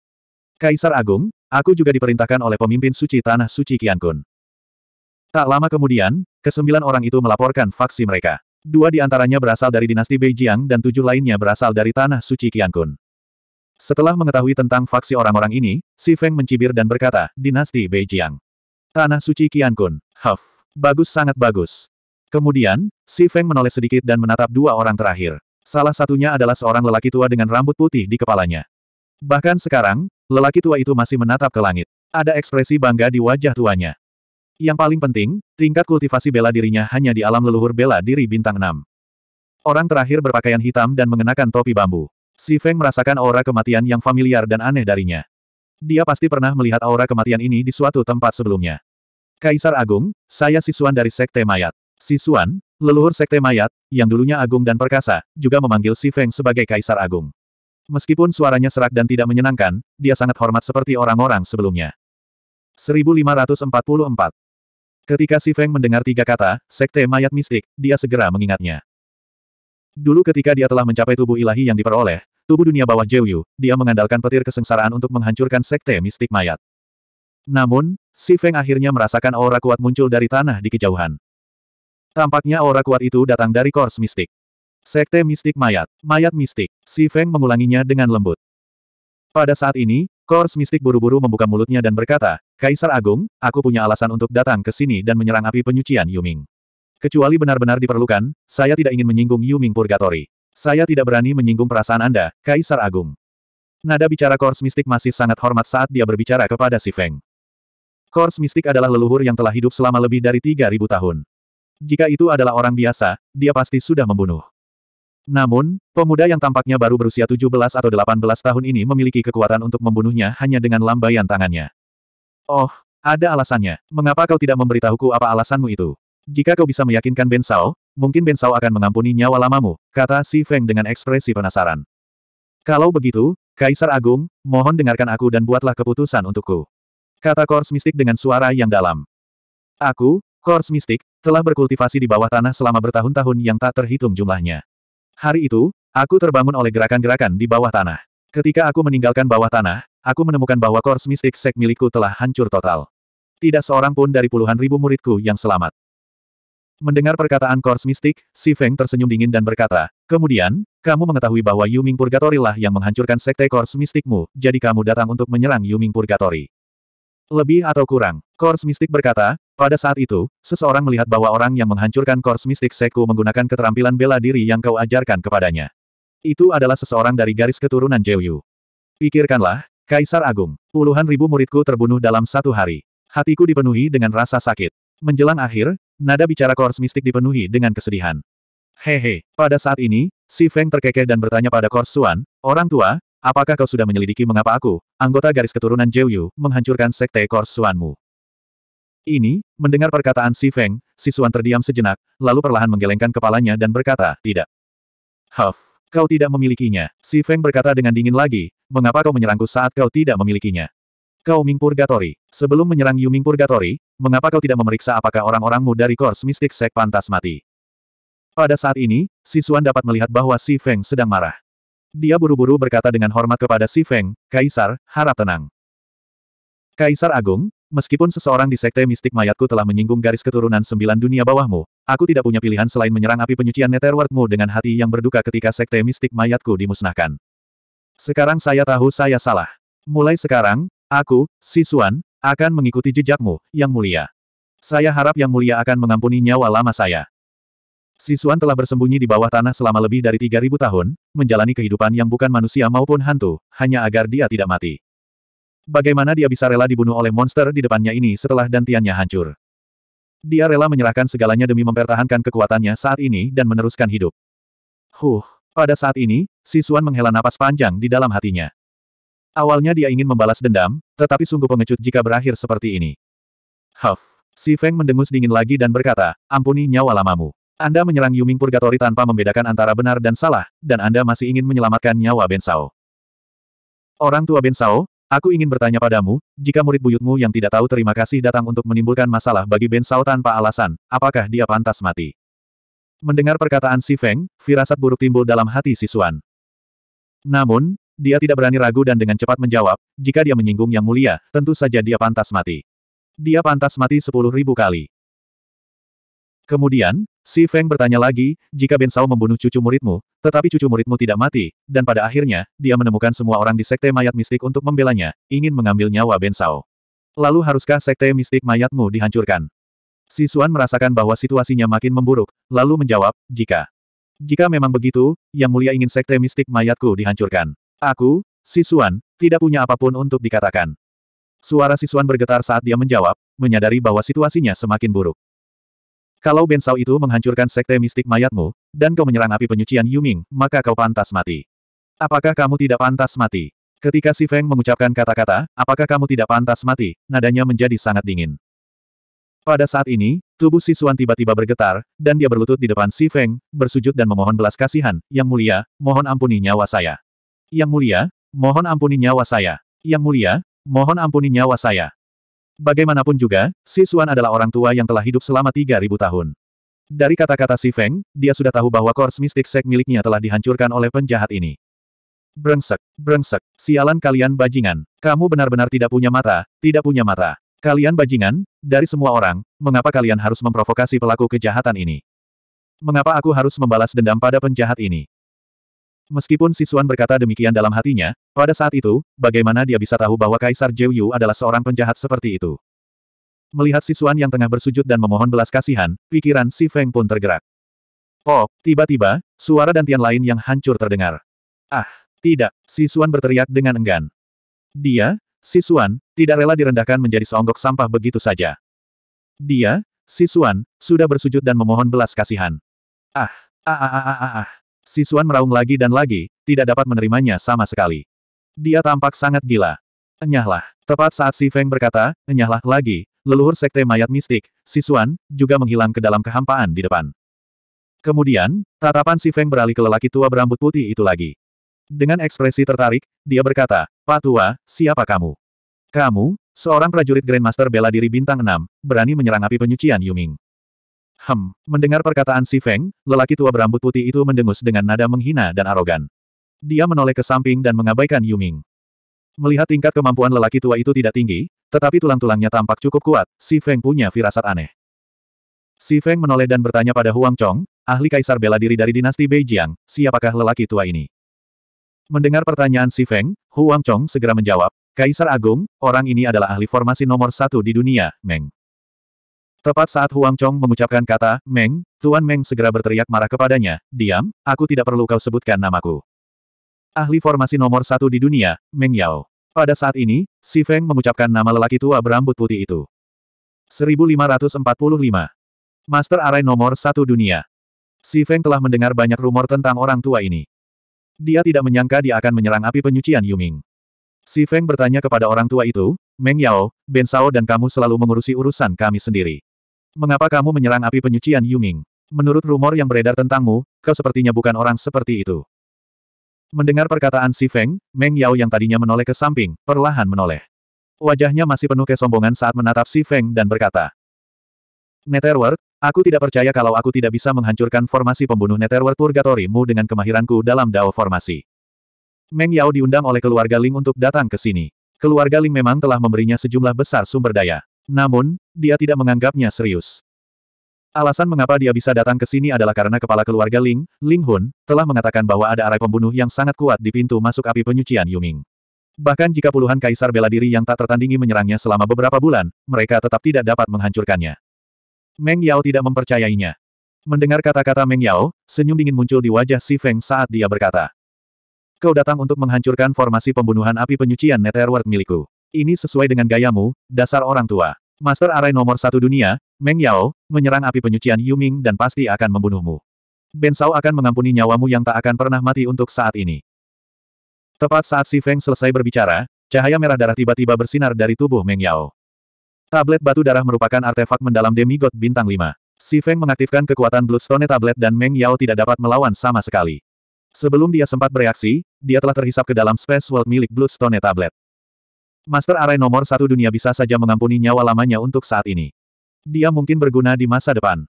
Kaisar Agung, aku juga diperintahkan oleh pemimpin suci Tanah Suci Kiankun. Tak lama kemudian, kesembilan orang itu melaporkan faksi mereka. Dua di antaranya berasal dari dinasti Beijing dan tujuh lainnya berasal dari Tanah Suci Kiankun. Setelah mengetahui tentang faksi orang-orang ini, Si Feng mencibir dan berkata, Dinasti Beijing, Tanah Suci Qiankun. Huff. Bagus sangat bagus. Kemudian, Si Feng menoleh sedikit dan menatap dua orang terakhir. Salah satunya adalah seorang lelaki tua dengan rambut putih di kepalanya. Bahkan sekarang, lelaki tua itu masih menatap ke langit. Ada ekspresi bangga di wajah tuanya. Yang paling penting, tingkat kultivasi bela dirinya hanya di alam leluhur bela diri bintang 6. Orang terakhir berpakaian hitam dan mengenakan topi bambu. Si Feng merasakan aura kematian yang familiar dan aneh darinya. Dia pasti pernah melihat aura kematian ini di suatu tempat sebelumnya. Kaisar Agung, saya Sisuan dari Sekte Mayat. Sisuan, leluhur Sekte Mayat, yang dulunya Agung dan Perkasa, juga memanggil Si Feng sebagai Kaisar Agung. Meskipun suaranya serak dan tidak menyenangkan, dia sangat hormat seperti orang-orang sebelumnya. 1544 Ketika Si Feng mendengar tiga kata, Sekte Mayat Mistik, dia segera mengingatnya. Dulu ketika dia telah mencapai tubuh ilahi yang diperoleh, tubuh dunia bawah Jeyu, dia mengandalkan petir kesengsaraan untuk menghancurkan sekte mistik mayat. Namun, Si Feng akhirnya merasakan aura kuat muncul dari tanah di kejauhan. Tampaknya aura kuat itu datang dari kors mistik. Sekte mistik mayat, mayat mistik, Si Feng mengulanginya dengan lembut. Pada saat ini, kors mistik buru-buru membuka mulutnya dan berkata, Kaisar Agung, aku punya alasan untuk datang ke sini dan menyerang api penyucian Yuming. Kecuali benar-benar diperlukan, saya tidak ingin menyinggung Yuming Purgatory. Saya tidak berani menyinggung perasaan Anda, Kaisar Agung. Nada bicara Kors Mistik masih sangat hormat saat dia berbicara kepada Si Feng. Kors Mistik adalah leluhur yang telah hidup selama lebih dari 3.000 tahun. Jika itu adalah orang biasa, dia pasti sudah membunuh. Namun, pemuda yang tampaknya baru berusia 17 atau 18 tahun ini memiliki kekuatan untuk membunuhnya hanya dengan lambaian tangannya. Oh, ada alasannya. Mengapa kau tidak memberitahuku apa alasanmu itu? Jika kau bisa meyakinkan Ben Sao, mungkin Ben Sao akan mengampuni nyawa lamamu, kata Si Feng dengan ekspresi penasaran. Kalau begitu, Kaisar Agung, mohon dengarkan aku dan buatlah keputusan untukku. Kata Kors Mistik dengan suara yang dalam. Aku, Kors Mistik, telah berkultivasi di bawah tanah selama bertahun-tahun yang tak terhitung jumlahnya. Hari itu, aku terbangun oleh gerakan-gerakan di bawah tanah. Ketika aku meninggalkan bawah tanah, aku menemukan bahwa Kors Mistik Sek milikku telah hancur total. Tidak seorang pun dari puluhan ribu muridku yang selamat. Mendengar perkataan Kors Mistik, Si Feng tersenyum dingin dan berkata, Kemudian, kamu mengetahui bahwa Yuming Purgatory lah yang menghancurkan sekte Kors Mistikmu, jadi kamu datang untuk menyerang Yuming Purgatory. Lebih atau kurang, Kors Mistik berkata, pada saat itu, seseorang melihat bahwa orang yang menghancurkan Kors Mistik Seku menggunakan keterampilan bela diri yang kau ajarkan kepadanya. Itu adalah seseorang dari garis keturunan Jeyu. Pikirkanlah, Kaisar Agung, puluhan ribu muridku terbunuh dalam satu hari. Hatiku dipenuhi dengan rasa sakit. Menjelang akhir, nada bicara Kors mistik dipenuhi dengan kesedihan. Hehe, pada saat ini, si Feng terkekeh dan bertanya pada Kors Suan, orang tua, apakah kau sudah menyelidiki mengapa aku, anggota garis keturunan Yu, menghancurkan sekte Kors Suanmu? Ini, mendengar perkataan si Feng, si Suan terdiam sejenak, lalu perlahan menggelengkan kepalanya dan berkata, tidak. Huff, kau tidak memilikinya. Si Feng berkata dengan dingin lagi, mengapa kau menyerangku saat kau tidak memilikinya? Kau Ming Purgatory. Sebelum menyerang Yuming Purgatory, mengapa kau tidak memeriksa apakah orang-orangmu dari Kors Mistik Sek pantas mati? Pada saat ini, Si Suan dapat melihat bahwa Si Feng sedang marah. Dia buru-buru berkata dengan hormat kepada Si Feng, Kaisar, harap tenang. Kaisar Agung, meskipun seseorang di Sekte Mistik Mayatku telah menyinggung garis keturunan sembilan dunia bawahmu, aku tidak punya pilihan selain menyerang api penyucian Netherworldmu dengan hati yang berduka ketika Sekte Mistik Mayatku dimusnahkan. Sekarang saya tahu saya salah. Mulai sekarang, Aku, Sisuan, akan mengikuti jejakmu, Yang Mulia. Saya harap Yang Mulia akan mengampuni nyawa lama saya. Sisuan telah bersembunyi di bawah tanah selama lebih dari 3.000 tahun, menjalani kehidupan yang bukan manusia maupun hantu, hanya agar dia tidak mati. Bagaimana dia bisa rela dibunuh oleh monster di depannya ini setelah dantiannya hancur? Dia rela menyerahkan segalanya demi mempertahankan kekuatannya saat ini dan meneruskan hidup. Huh, pada saat ini, Sisuan menghela napas panjang di dalam hatinya. Awalnya dia ingin membalas dendam, tetapi sungguh pengecut jika berakhir seperti ini. Huff. Si Feng mendengus dingin lagi dan berkata, ampuni nyawa lamamu. Anda menyerang Yuming Purgatory tanpa membedakan antara benar dan salah, dan Anda masih ingin menyelamatkan nyawa Ben Sao. Orang tua Ben Sao, aku ingin bertanya padamu, jika murid buyutmu yang tidak tahu terima kasih datang untuk menimbulkan masalah bagi Ben Sao tanpa alasan, apakah dia pantas mati? Mendengar perkataan Si Feng, firasat buruk timbul dalam hati Sisuan. Namun, dia tidak berani ragu dan dengan cepat menjawab, jika dia menyinggung yang mulia, tentu saja dia pantas mati. Dia pantas mati sepuluh ribu kali. Kemudian, Si Feng bertanya lagi, jika Ben Sao membunuh cucu muridmu, tetapi cucu muridmu tidak mati, dan pada akhirnya, dia menemukan semua orang di Sekte Mayat Mistik untuk membelanya, ingin mengambil nyawa Ben Sao. Lalu haruskah Sekte Mistik Mayatmu dihancurkan? Si Suan merasakan bahwa situasinya makin memburuk, lalu menjawab, jika. Jika memang begitu, Yang Mulia ingin Sekte Mistik Mayatku dihancurkan. Aku, Sisuan, tidak punya apapun untuk dikatakan. Suara Sisuan bergetar saat dia menjawab, menyadari bahwa situasinya semakin buruk. Kalau Bensau itu menghancurkan sekte mistik mayatmu, dan kau menyerang api penyucian Yuming, maka kau pantas mati. Apakah kamu tidak pantas mati? Ketika Si Feng mengucapkan kata-kata, apakah kamu tidak pantas mati, nadanya menjadi sangat dingin. Pada saat ini, tubuh Si Suan tiba-tiba bergetar, dan dia berlutut di depan Si Feng, bersujud dan memohon belas kasihan, Yang Mulia, mohon ampuni nyawa saya. Yang mulia, mohon ampuni nyawa saya. Yang mulia, mohon ampuni nyawa saya. Bagaimanapun juga, Si Xuan adalah orang tua yang telah hidup selama 3.000 tahun. Dari kata-kata Si Feng, dia sudah tahu bahwa kors mistik sek miliknya telah dihancurkan oleh penjahat ini. Brengsek, brengsek, sialan kalian bajingan. Kamu benar-benar tidak punya mata, tidak punya mata. Kalian bajingan, dari semua orang, mengapa kalian harus memprovokasi pelaku kejahatan ini? Mengapa aku harus membalas dendam pada penjahat ini? Meskipun Sisuan berkata demikian dalam hatinya, pada saat itu, bagaimana dia bisa tahu bahwa Kaisar Yu adalah seorang penjahat seperti itu? Melihat Sisuan yang tengah bersujud dan memohon belas kasihan, pikiran Si Feng pun tergerak. Oh, tiba-tiba, suara dantian lain yang hancur terdengar. Ah, tidak, Sisuan berteriak dengan enggan. Dia, Sisuan, tidak rela direndahkan menjadi seonggok sampah begitu saja. Dia, Sisuan, sudah bersujud dan memohon belas kasihan. Ah, ah ah ah ah ah. ah. Sisuan meraung lagi dan lagi, tidak dapat menerimanya sama sekali. Dia tampak sangat gila. Enyahlah. Tepat saat Si Feng berkata, enyahlah lagi, leluhur sekte mayat mistik, Sisuan, juga menghilang ke dalam kehampaan di depan. Kemudian, tatapan Si Feng beralih ke lelaki tua berambut putih itu lagi. Dengan ekspresi tertarik, dia berkata, Pak Tua, siapa kamu? Kamu, seorang prajurit Grandmaster bela diri bintang 6, berani menyerang api penyucian Yuming. Hem, mendengar perkataan si Feng, lelaki tua berambut putih itu mendengus dengan nada menghina dan arogan. Dia menoleh ke samping dan mengabaikan Yuming. Melihat tingkat kemampuan lelaki tua itu tidak tinggi, tetapi tulang-tulangnya tampak cukup kuat, Si Feng punya firasat aneh. Si Feng menoleh dan bertanya pada Huang Chong, ahli kaisar bela diri dari dinasti Beijing, siapakah lelaki tua ini? Mendengar pertanyaan Si Feng, Huang Chong segera menjawab, Kaisar Agung, orang ini adalah ahli formasi nomor satu di dunia, Meng. Tepat saat Huang Chong mengucapkan kata, Meng, Tuan Meng segera berteriak marah kepadanya, diam, aku tidak perlu kau sebutkan namaku. Ahli formasi nomor satu di dunia, Meng Yao. Pada saat ini, Si Feng mengucapkan nama lelaki tua berambut putih itu. 1545. Master Arai nomor satu dunia. Si Feng telah mendengar banyak rumor tentang orang tua ini. Dia tidak menyangka dia akan menyerang api penyucian Yuming. Si Feng bertanya kepada orang tua itu, Meng Yao, Ben Sao dan kamu selalu mengurusi urusan kami sendiri. Mengapa kamu menyerang api penyucian Yuming? Menurut rumor yang beredar tentangmu, kau sepertinya bukan orang seperti itu. Mendengar perkataan Si Feng, Meng Yao yang tadinya menoleh ke samping, perlahan menoleh. Wajahnya masih penuh kesombongan saat menatap Si Feng dan berkata, Netherworld, aku tidak percaya kalau aku tidak bisa menghancurkan formasi pembunuh Netherworld Purgatorimu dengan kemahiranku dalam Dao formasi. Meng Yao diundang oleh keluarga Ling untuk datang ke sini. Keluarga Ling memang telah memberinya sejumlah besar sumber daya. Namun, dia tidak menganggapnya serius. Alasan mengapa dia bisa datang ke sini adalah karena kepala keluarga Ling, Ling Hun, telah mengatakan bahwa ada arai pembunuh yang sangat kuat di pintu masuk api penyucian Yuming. Bahkan jika puluhan kaisar bela diri yang tak tertandingi menyerangnya selama beberapa bulan, mereka tetap tidak dapat menghancurkannya. Meng Yao tidak mempercayainya. Mendengar kata-kata Meng Yao, senyum dingin muncul di wajah Si Feng saat dia berkata, Kau datang untuk menghancurkan formasi pembunuhan api penyucian Netherworld milikku. Ini sesuai dengan gayamu, dasar orang tua. Master Arai nomor satu dunia, Meng Yao, menyerang api penyucian Yuming dan pasti akan membunuhmu. Ben Sao akan mengampuni nyawamu yang tak akan pernah mati untuk saat ini. Tepat saat Si Feng selesai berbicara, cahaya merah darah tiba-tiba bersinar dari tubuh Meng Yao. Tablet batu darah merupakan artefak mendalam demigod bintang Lima. Si Feng mengaktifkan kekuatan Bloodstone tablet dan Meng Yao tidak dapat melawan sama sekali. Sebelum dia sempat bereaksi, dia telah terhisap ke dalam Space World milik Bloodstone tablet. Master Arai nomor satu dunia bisa saja mengampuni nyawa lamanya untuk saat ini. Dia mungkin berguna di masa depan.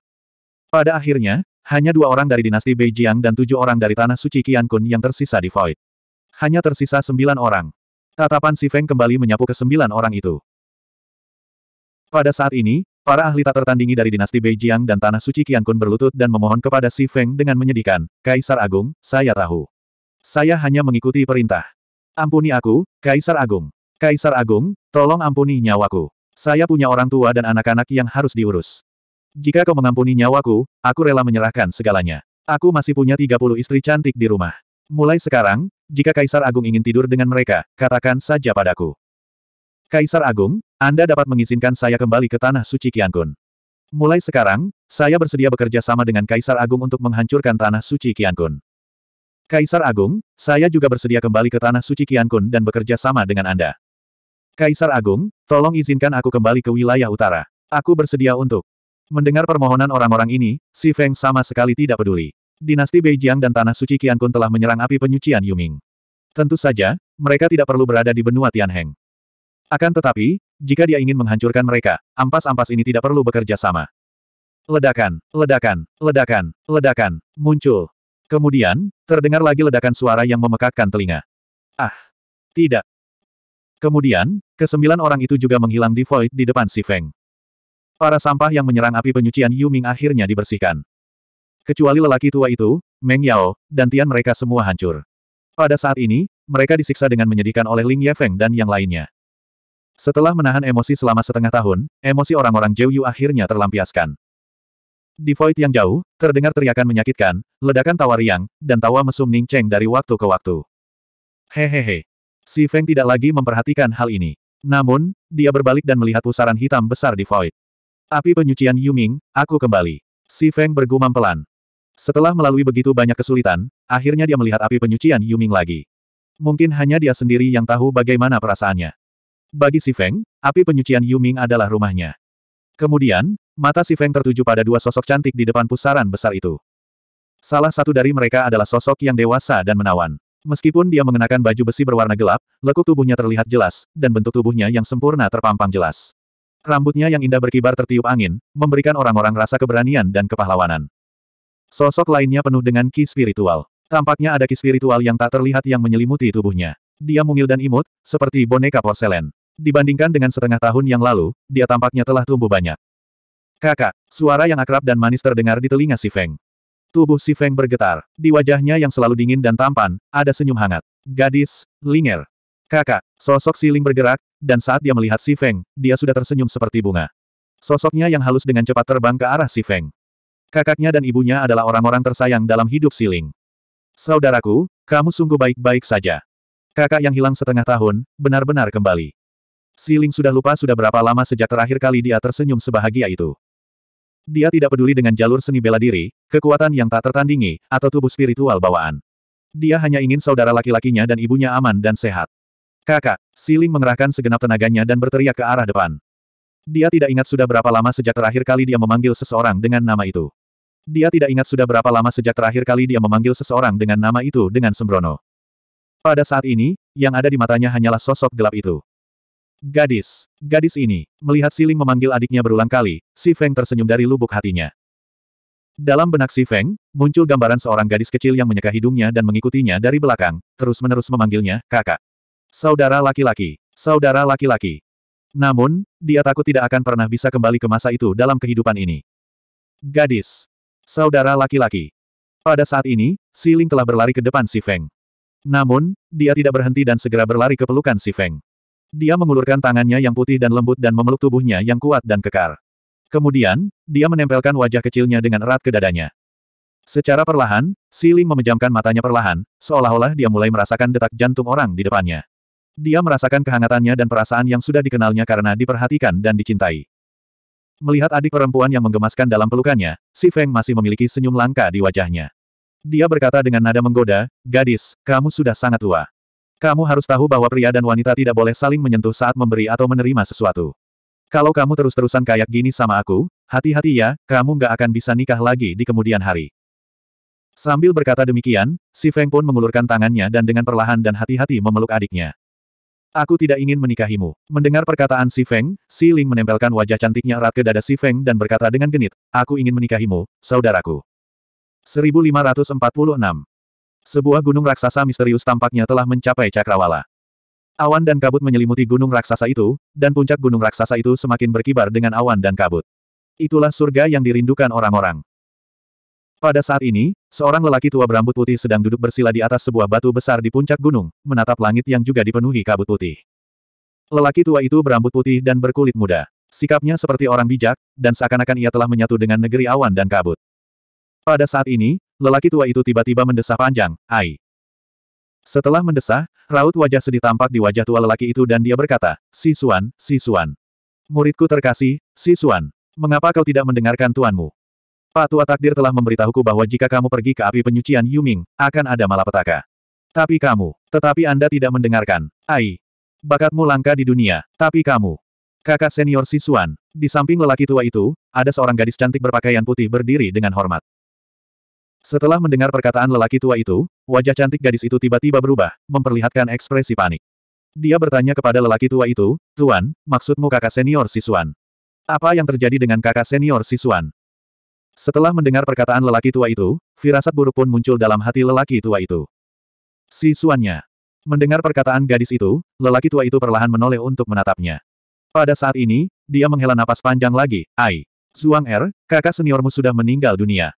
Pada akhirnya, hanya dua orang dari dinasti Beijiang dan tujuh orang dari Tanah Suci Qian Kun yang tersisa di Void. Hanya tersisa sembilan orang. Tatapan Si Feng kembali menyapu ke sembilan orang itu. Pada saat ini, para ahli tak tertandingi dari dinasti Beijiang dan Tanah Suci Qian Kun berlutut dan memohon kepada Si Feng dengan menyedihkan, Kaisar Agung, saya tahu. Saya hanya mengikuti perintah. Ampuni aku, Kaisar Agung. Kaisar Agung, tolong ampuni nyawaku. Saya punya orang tua dan anak-anak yang harus diurus. Jika kau mengampuni nyawaku, aku rela menyerahkan segalanya. Aku masih punya 30 istri cantik di rumah. Mulai sekarang, jika Kaisar Agung ingin tidur dengan mereka, katakan saja padaku. Kaisar Agung, Anda dapat mengizinkan saya kembali ke Tanah Suci Kiankun. Mulai sekarang, saya bersedia bekerja sama dengan Kaisar Agung untuk menghancurkan Tanah Suci Kiankun. Kaisar Agung, saya juga bersedia kembali ke Tanah Suci Kiankun dan bekerja sama dengan Anda. Kaisar Agung, tolong izinkan aku kembali ke wilayah utara. Aku bersedia untuk mendengar permohonan orang-orang ini, si Feng sama sekali tidak peduli. Dinasti Beijiang dan Tanah Suci Qiankun telah menyerang api penyucian Yuming. Tentu saja, mereka tidak perlu berada di benua Tianheng. Akan tetapi, jika dia ingin menghancurkan mereka, ampas-ampas ini tidak perlu bekerja sama. Ledakan, ledakan, ledakan, ledakan, muncul. Kemudian, terdengar lagi ledakan suara yang memekakkan telinga. Ah! Tidak, Kemudian, kesembilan orang itu juga menghilang di void di depan si Feng. Para sampah yang menyerang api penyucian Ming akhirnya dibersihkan. Kecuali lelaki tua itu, Meng Yao, dan Tian mereka semua hancur. Pada saat ini, mereka disiksa dengan menyedihkan oleh Ling Yefeng dan yang lainnya. Setelah menahan emosi selama setengah tahun, emosi orang-orang Zhou Yu akhirnya terlampiaskan. Di void yang jauh, terdengar teriakan menyakitkan, ledakan tawa riang, dan tawa mesum Ning Cheng dari waktu ke waktu. Hehehe. Si Feng tidak lagi memperhatikan hal ini. Namun, dia berbalik dan melihat pusaran hitam besar di void. Api penyucian Yuming, aku kembali. Si Feng bergumam pelan. Setelah melalui begitu banyak kesulitan, akhirnya dia melihat api penyucian Yuming lagi. Mungkin hanya dia sendiri yang tahu bagaimana perasaannya. Bagi Si Feng, api penyucian Yuming adalah rumahnya. Kemudian, mata Si Feng tertuju pada dua sosok cantik di depan pusaran besar itu. Salah satu dari mereka adalah sosok yang dewasa dan menawan. Meskipun dia mengenakan baju besi berwarna gelap, lekuk tubuhnya terlihat jelas, dan bentuk tubuhnya yang sempurna terpampang jelas. Rambutnya yang indah berkibar tertiup angin, memberikan orang-orang rasa keberanian dan kepahlawanan. Sosok lainnya penuh dengan ki spiritual. Tampaknya ada ki spiritual yang tak terlihat yang menyelimuti tubuhnya. Dia mungil dan imut, seperti boneka porselen. Dibandingkan dengan setengah tahun yang lalu, dia tampaknya telah tumbuh banyak. Kakak, suara yang akrab dan manis terdengar di telinga si Feng. Tubuh si Feng bergetar. Di wajahnya yang selalu dingin dan tampan, ada senyum hangat. Gadis, Linger. Kakak, sosok si Ling bergerak, dan saat dia melihat si Feng, dia sudah tersenyum seperti bunga. Sosoknya yang halus dengan cepat terbang ke arah si Feng. Kakaknya dan ibunya adalah orang-orang tersayang dalam hidup si Ling. Saudaraku, kamu sungguh baik-baik saja. Kakak yang hilang setengah tahun, benar-benar kembali. Si Ling sudah lupa sudah berapa lama sejak terakhir kali dia tersenyum sebahagia itu. Dia tidak peduli dengan jalur seni bela diri, kekuatan yang tak tertandingi, atau tubuh spiritual bawaan. Dia hanya ingin saudara laki-lakinya dan ibunya aman dan sehat. Kakak, Siling mengerahkan segenap tenaganya dan berteriak ke arah depan. Dia tidak ingat sudah berapa lama sejak terakhir kali dia memanggil seseorang dengan nama itu. Dia tidak ingat sudah berapa lama sejak terakhir kali dia memanggil seseorang dengan nama itu dengan sembrono. Pada saat ini, yang ada di matanya hanyalah sosok gelap itu. Gadis. Gadis ini. Melihat Siling memanggil adiknya berulang kali, Si Feng tersenyum dari lubuk hatinya. Dalam benak Si Feng, muncul gambaran seorang gadis kecil yang menyeka hidungnya dan mengikutinya dari belakang, terus-menerus memanggilnya, kakak. Saudara laki-laki. Saudara laki-laki. Namun, dia takut tidak akan pernah bisa kembali ke masa itu dalam kehidupan ini. Gadis. Saudara laki-laki. Pada saat ini, Si Ling telah berlari ke depan Si Feng. Namun, dia tidak berhenti dan segera berlari ke pelukan Si Feng. Dia mengulurkan tangannya yang putih dan lembut dan memeluk tubuhnya yang kuat dan kekar. Kemudian, dia menempelkan wajah kecilnya dengan erat ke dadanya. Secara perlahan, Ling memejamkan matanya perlahan, seolah-olah dia mulai merasakan detak jantung orang di depannya. Dia merasakan kehangatannya dan perasaan yang sudah dikenalnya karena diperhatikan dan dicintai. Melihat adik perempuan yang menggemaskan dalam pelukannya, si Feng masih memiliki senyum langka di wajahnya. Dia berkata dengan nada menggoda, Gadis, kamu sudah sangat tua. Kamu harus tahu bahwa pria dan wanita tidak boleh saling menyentuh saat memberi atau menerima sesuatu. Kalau kamu terus-terusan kayak gini sama aku, hati-hati ya, kamu gak akan bisa nikah lagi di kemudian hari. Sambil berkata demikian, si Feng pun mengulurkan tangannya dan dengan perlahan dan hati-hati memeluk adiknya. Aku tidak ingin menikahimu. Mendengar perkataan si Feng, si Ling menempelkan wajah cantiknya erat ke dada si Feng dan berkata dengan genit, Aku ingin menikahimu, saudaraku. 1546 sebuah gunung raksasa misterius tampaknya telah mencapai cakrawala. Awan dan kabut menyelimuti gunung raksasa itu, dan puncak gunung raksasa itu semakin berkibar dengan awan dan kabut. Itulah surga yang dirindukan orang-orang. Pada saat ini, seorang lelaki tua berambut putih sedang duduk bersila di atas sebuah batu besar di puncak gunung, menatap langit yang juga dipenuhi kabut putih. Lelaki tua itu berambut putih dan berkulit muda. Sikapnya seperti orang bijak, dan seakan-akan ia telah menyatu dengan negeri awan dan kabut. Pada saat ini, Lelaki tua itu tiba-tiba mendesah panjang, ai. Setelah mendesah, raut wajah sedih tampak di wajah tua lelaki itu dan dia berkata, Si Suan, Si Suan. Muridku terkasih, Si Suan. Mengapa kau tidak mendengarkan tuanmu? Pak Tua Takdir telah memberitahuku bahwa jika kamu pergi ke api penyucian Yuming, akan ada malapetaka. Tapi kamu, tetapi Anda tidak mendengarkan. Ai. Bakatmu langka di dunia, tapi kamu. Kakak senior Sisuan. Di samping lelaki tua itu, ada seorang gadis cantik berpakaian putih berdiri dengan hormat. Setelah mendengar perkataan lelaki tua itu, wajah cantik gadis itu tiba-tiba berubah, memperlihatkan ekspresi panik. Dia bertanya kepada lelaki tua itu, Tuan, maksudmu kakak senior Sisuan? Apa yang terjadi dengan kakak senior Sisuan? Setelah mendengar perkataan lelaki tua itu, firasat buruk pun muncul dalam hati lelaki tua itu. Sisuannya. Mendengar perkataan gadis itu, lelaki tua itu perlahan menoleh untuk menatapnya. Pada saat ini, dia menghela napas panjang lagi, Ai. Zhuang Er, kakak seniormu sudah meninggal dunia.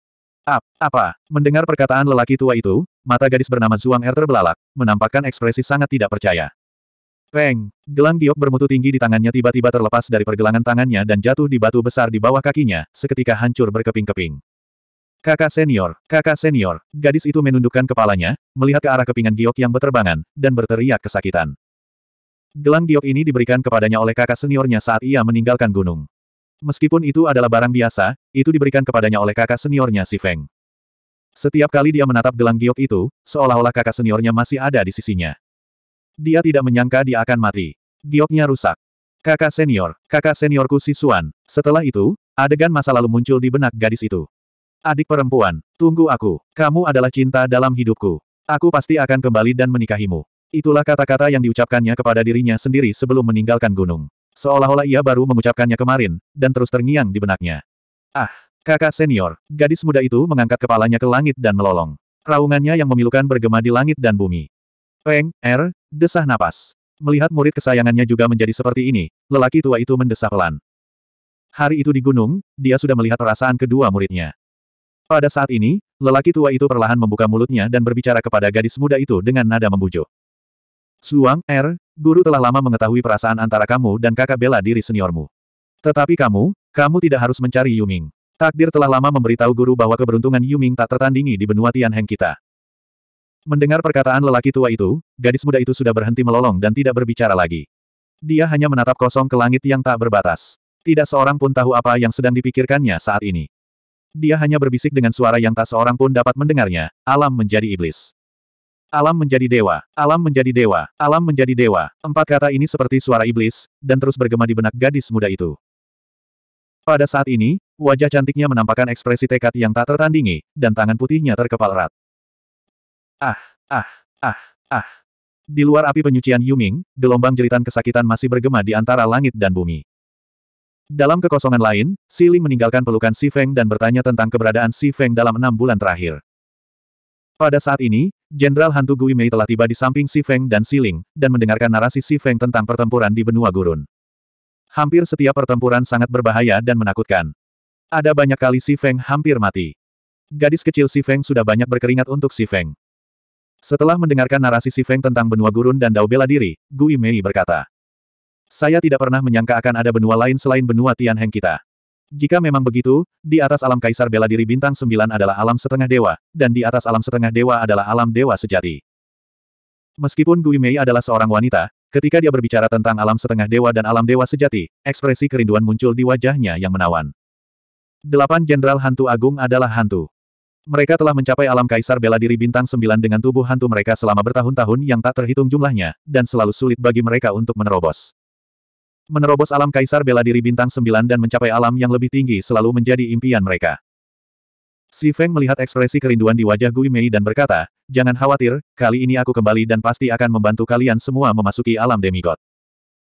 Ap, ah, apa? Mendengar perkataan lelaki tua itu, mata gadis bernama Zhuang Er terbelalak, menampakkan ekspresi sangat tidak percaya. Peng! Gelang giok bermutu tinggi di tangannya tiba-tiba terlepas dari pergelangan tangannya dan jatuh di batu besar di bawah kakinya, seketika hancur berkeping-keping. Kakak senior, kakak senior, gadis itu menundukkan kepalanya, melihat ke arah kepingan giok yang berterbangan, dan berteriak kesakitan. Gelang giok ini diberikan kepadanya oleh kakak seniornya saat ia meninggalkan gunung. Meskipun itu adalah barang biasa, itu diberikan kepadanya oleh kakak seniornya si Feng. Setiap kali dia menatap gelang giok itu, seolah-olah kakak seniornya masih ada di sisinya. Dia tidak menyangka dia akan mati. Gioknya rusak. Kakak senior, kakak seniorku si Suan. Setelah itu, adegan masa lalu muncul di benak gadis itu. Adik perempuan, tunggu aku. Kamu adalah cinta dalam hidupku. Aku pasti akan kembali dan menikahimu. Itulah kata-kata yang diucapkannya kepada dirinya sendiri sebelum meninggalkan gunung seolah-olah ia baru mengucapkannya kemarin, dan terus terngiang di benaknya. Ah, kakak senior, gadis muda itu mengangkat kepalanya ke langit dan melolong. Raungannya yang memilukan bergema di langit dan bumi. Peng, er, desah napas. Melihat murid kesayangannya juga menjadi seperti ini, lelaki tua itu mendesah pelan. Hari itu di gunung, dia sudah melihat perasaan kedua muridnya. Pada saat ini, lelaki tua itu perlahan membuka mulutnya dan berbicara kepada gadis muda itu dengan nada membujuk. Suang, Er, guru telah lama mengetahui perasaan antara kamu dan kakak bela diri seniormu. Tetapi kamu, kamu tidak harus mencari Yuming. Takdir telah lama memberitahu guru bahwa keberuntungan Yuming tak tertandingi di benua Tianheng kita. Mendengar perkataan lelaki tua itu, gadis muda itu sudah berhenti melolong dan tidak berbicara lagi. Dia hanya menatap kosong ke langit yang tak berbatas. Tidak seorang pun tahu apa yang sedang dipikirkannya saat ini. Dia hanya berbisik dengan suara yang tak seorang pun dapat mendengarnya, alam menjadi iblis. Alam menjadi dewa, alam menjadi dewa, alam menjadi dewa. Empat kata ini seperti suara iblis, dan terus bergema di benak gadis muda itu. Pada saat ini, wajah cantiknya menampakkan ekspresi tekad yang tak tertandingi, dan tangan putihnya terkepal erat. Ah, ah, ah, ah. Di luar api penyucian Yuming, gelombang jeritan kesakitan masih bergema di antara langit dan bumi. Dalam kekosongan lain, Si meninggalkan pelukan Si Feng dan bertanya tentang keberadaan Si Feng dalam enam bulan terakhir. Pada saat ini, Jenderal Hantu Gui Mei telah tiba di samping Si Feng dan Si Ling, dan mendengarkan narasi Si Feng tentang pertempuran di benua gurun. Hampir setiap pertempuran sangat berbahaya dan menakutkan. Ada banyak kali Si Feng hampir mati. Gadis kecil Si Feng sudah banyak berkeringat untuk Si Feng. Setelah mendengarkan narasi Si Feng tentang benua gurun dan dao bela diri, Gui Mei berkata, Saya tidak pernah menyangka akan ada benua lain selain benua Tianheng kita. Jika memang begitu, di atas alam kaisar bela diri bintang sembilan adalah alam setengah dewa, dan di atas alam setengah dewa adalah alam dewa sejati. Meskipun Gui Mei adalah seorang wanita, ketika dia berbicara tentang alam setengah dewa dan alam dewa sejati, ekspresi kerinduan muncul di wajahnya yang menawan. Delapan Jenderal Hantu Agung adalah hantu. Mereka telah mencapai alam kaisar bela diri bintang sembilan dengan tubuh hantu mereka selama bertahun-tahun yang tak terhitung jumlahnya, dan selalu sulit bagi mereka untuk menerobos. Menerobos alam kaisar bela diri bintang sembilan dan mencapai alam yang lebih tinggi selalu menjadi impian mereka. Si Feng melihat ekspresi kerinduan di wajah Gui Mei dan berkata, Jangan khawatir, kali ini aku kembali dan pasti akan membantu kalian semua memasuki alam demigod.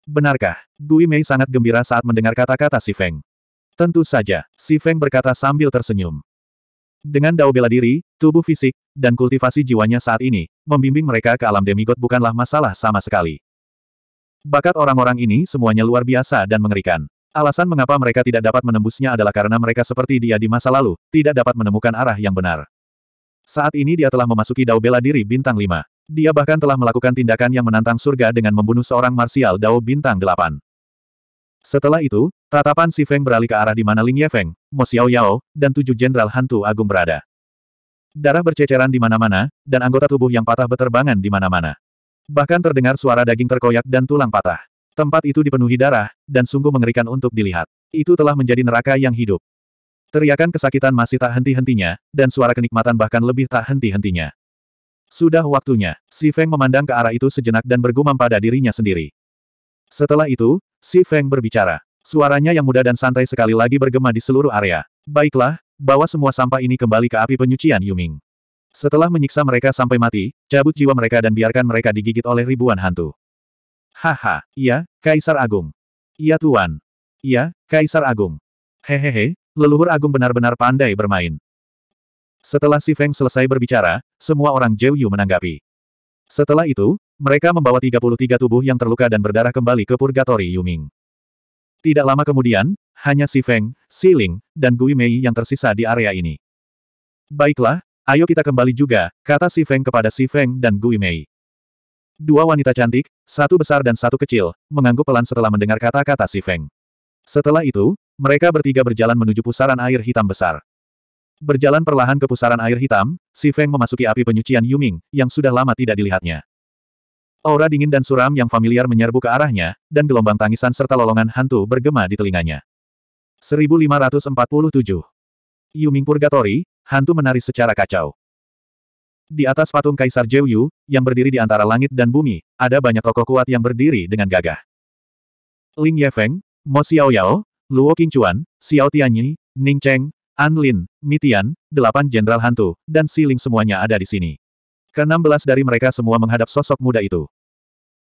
Benarkah? Gui Mei sangat gembira saat mendengar kata-kata Si Feng. Tentu saja, Si Feng berkata sambil tersenyum. Dengan dao bela diri, tubuh fisik, dan kultivasi jiwanya saat ini, membimbing mereka ke alam demigod bukanlah masalah sama sekali. Bakat orang-orang ini semuanya luar biasa dan mengerikan. Alasan mengapa mereka tidak dapat menembusnya adalah karena mereka seperti dia di masa lalu, tidak dapat menemukan arah yang benar. Saat ini dia telah memasuki Dao Bela Diri Bintang 5. Dia bahkan telah melakukan tindakan yang menantang surga dengan membunuh seorang marsial Dao Bintang 8. Setelah itu, tatapan Si Feng beralih ke arah di mana Ling Yefeng, Mo Xiao Yao, dan tujuh jenderal hantu agung berada. Darah berceceran di mana-mana, dan anggota tubuh yang patah beterbangan di mana-mana. Bahkan terdengar suara daging terkoyak dan tulang patah. Tempat itu dipenuhi darah, dan sungguh mengerikan untuk dilihat. Itu telah menjadi neraka yang hidup. Teriakan kesakitan masih tak henti-hentinya, dan suara kenikmatan bahkan lebih tak henti-hentinya. Sudah waktunya, Si Feng memandang ke arah itu sejenak dan bergumam pada dirinya sendiri. Setelah itu, Si Feng berbicara. Suaranya yang muda dan santai sekali lagi bergema di seluruh area. Baiklah, bawa semua sampah ini kembali ke api penyucian Yuming. Setelah menyiksa mereka sampai mati, cabut jiwa mereka dan biarkan mereka digigit oleh ribuan hantu. Haha, iya, Kaisar Agung. Iya Tuan. Iya, Kaisar Agung. Hehehe, leluhur Agung benar-benar pandai bermain. Setelah Si Feng selesai berbicara, semua orang Zhou Yu menanggapi. Setelah itu, mereka membawa 33 tubuh yang terluka dan berdarah kembali ke Purgatory Yuming. Tidak lama kemudian, hanya Si Feng, Si Ling, dan Gui Mei yang tersisa di area ini. Baiklah, Ayo kita kembali juga, kata Si Feng kepada Si Feng dan Gui Mei. Dua wanita cantik, satu besar dan satu kecil, mengangguk pelan setelah mendengar kata-kata Si Feng. Setelah itu, mereka bertiga berjalan menuju pusaran air hitam besar. Berjalan perlahan ke pusaran air hitam, Si Feng memasuki api penyucian Yuming, yang sudah lama tidak dilihatnya. Aura dingin dan suram yang familiar menyerbu ke arahnya, dan gelombang tangisan serta lolongan hantu bergema di telinganya. 1547 Yuming Purgatory, hantu menari secara kacau. Di atas patung Kaisar Jeyu, yang berdiri di antara langit dan bumi, ada banyak tokoh kuat yang berdiri dengan gagah. Ling Yefeng, Mo Xiao Yao, Luo Qingchuan, Xiao Tianyi, Ning Cheng, An Lin, Mitian, delapan jenderal hantu, dan Si Ling semuanya ada di sini. ke belas dari mereka semua menghadap sosok muda itu.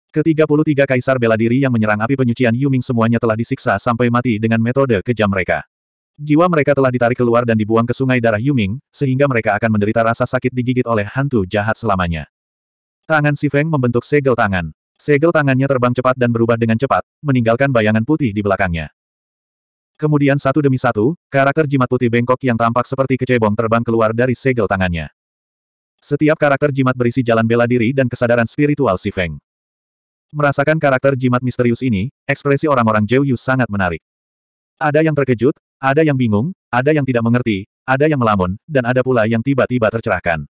Ketiga-puluh tiga kaisar bela diri yang menyerang api penyucian Yuming semuanya telah disiksa sampai mati dengan metode kejam mereka. Jiwa mereka telah ditarik keluar dan dibuang ke sungai darah Yuming, sehingga mereka akan menderita rasa sakit digigit oleh hantu jahat selamanya. Tangan Si Feng membentuk segel tangan. Segel tangannya terbang cepat dan berubah dengan cepat, meninggalkan bayangan putih di belakangnya. Kemudian satu demi satu, karakter jimat putih bengkok yang tampak seperti kecebong terbang keluar dari segel tangannya. Setiap karakter jimat berisi jalan bela diri dan kesadaran spiritual Si Feng. Merasakan karakter jimat misterius ini, ekspresi orang-orang Zhou sangat menarik. Ada yang terkejut, ada yang bingung, ada yang tidak mengerti, ada yang melamun, dan ada pula yang tiba-tiba tercerahkan.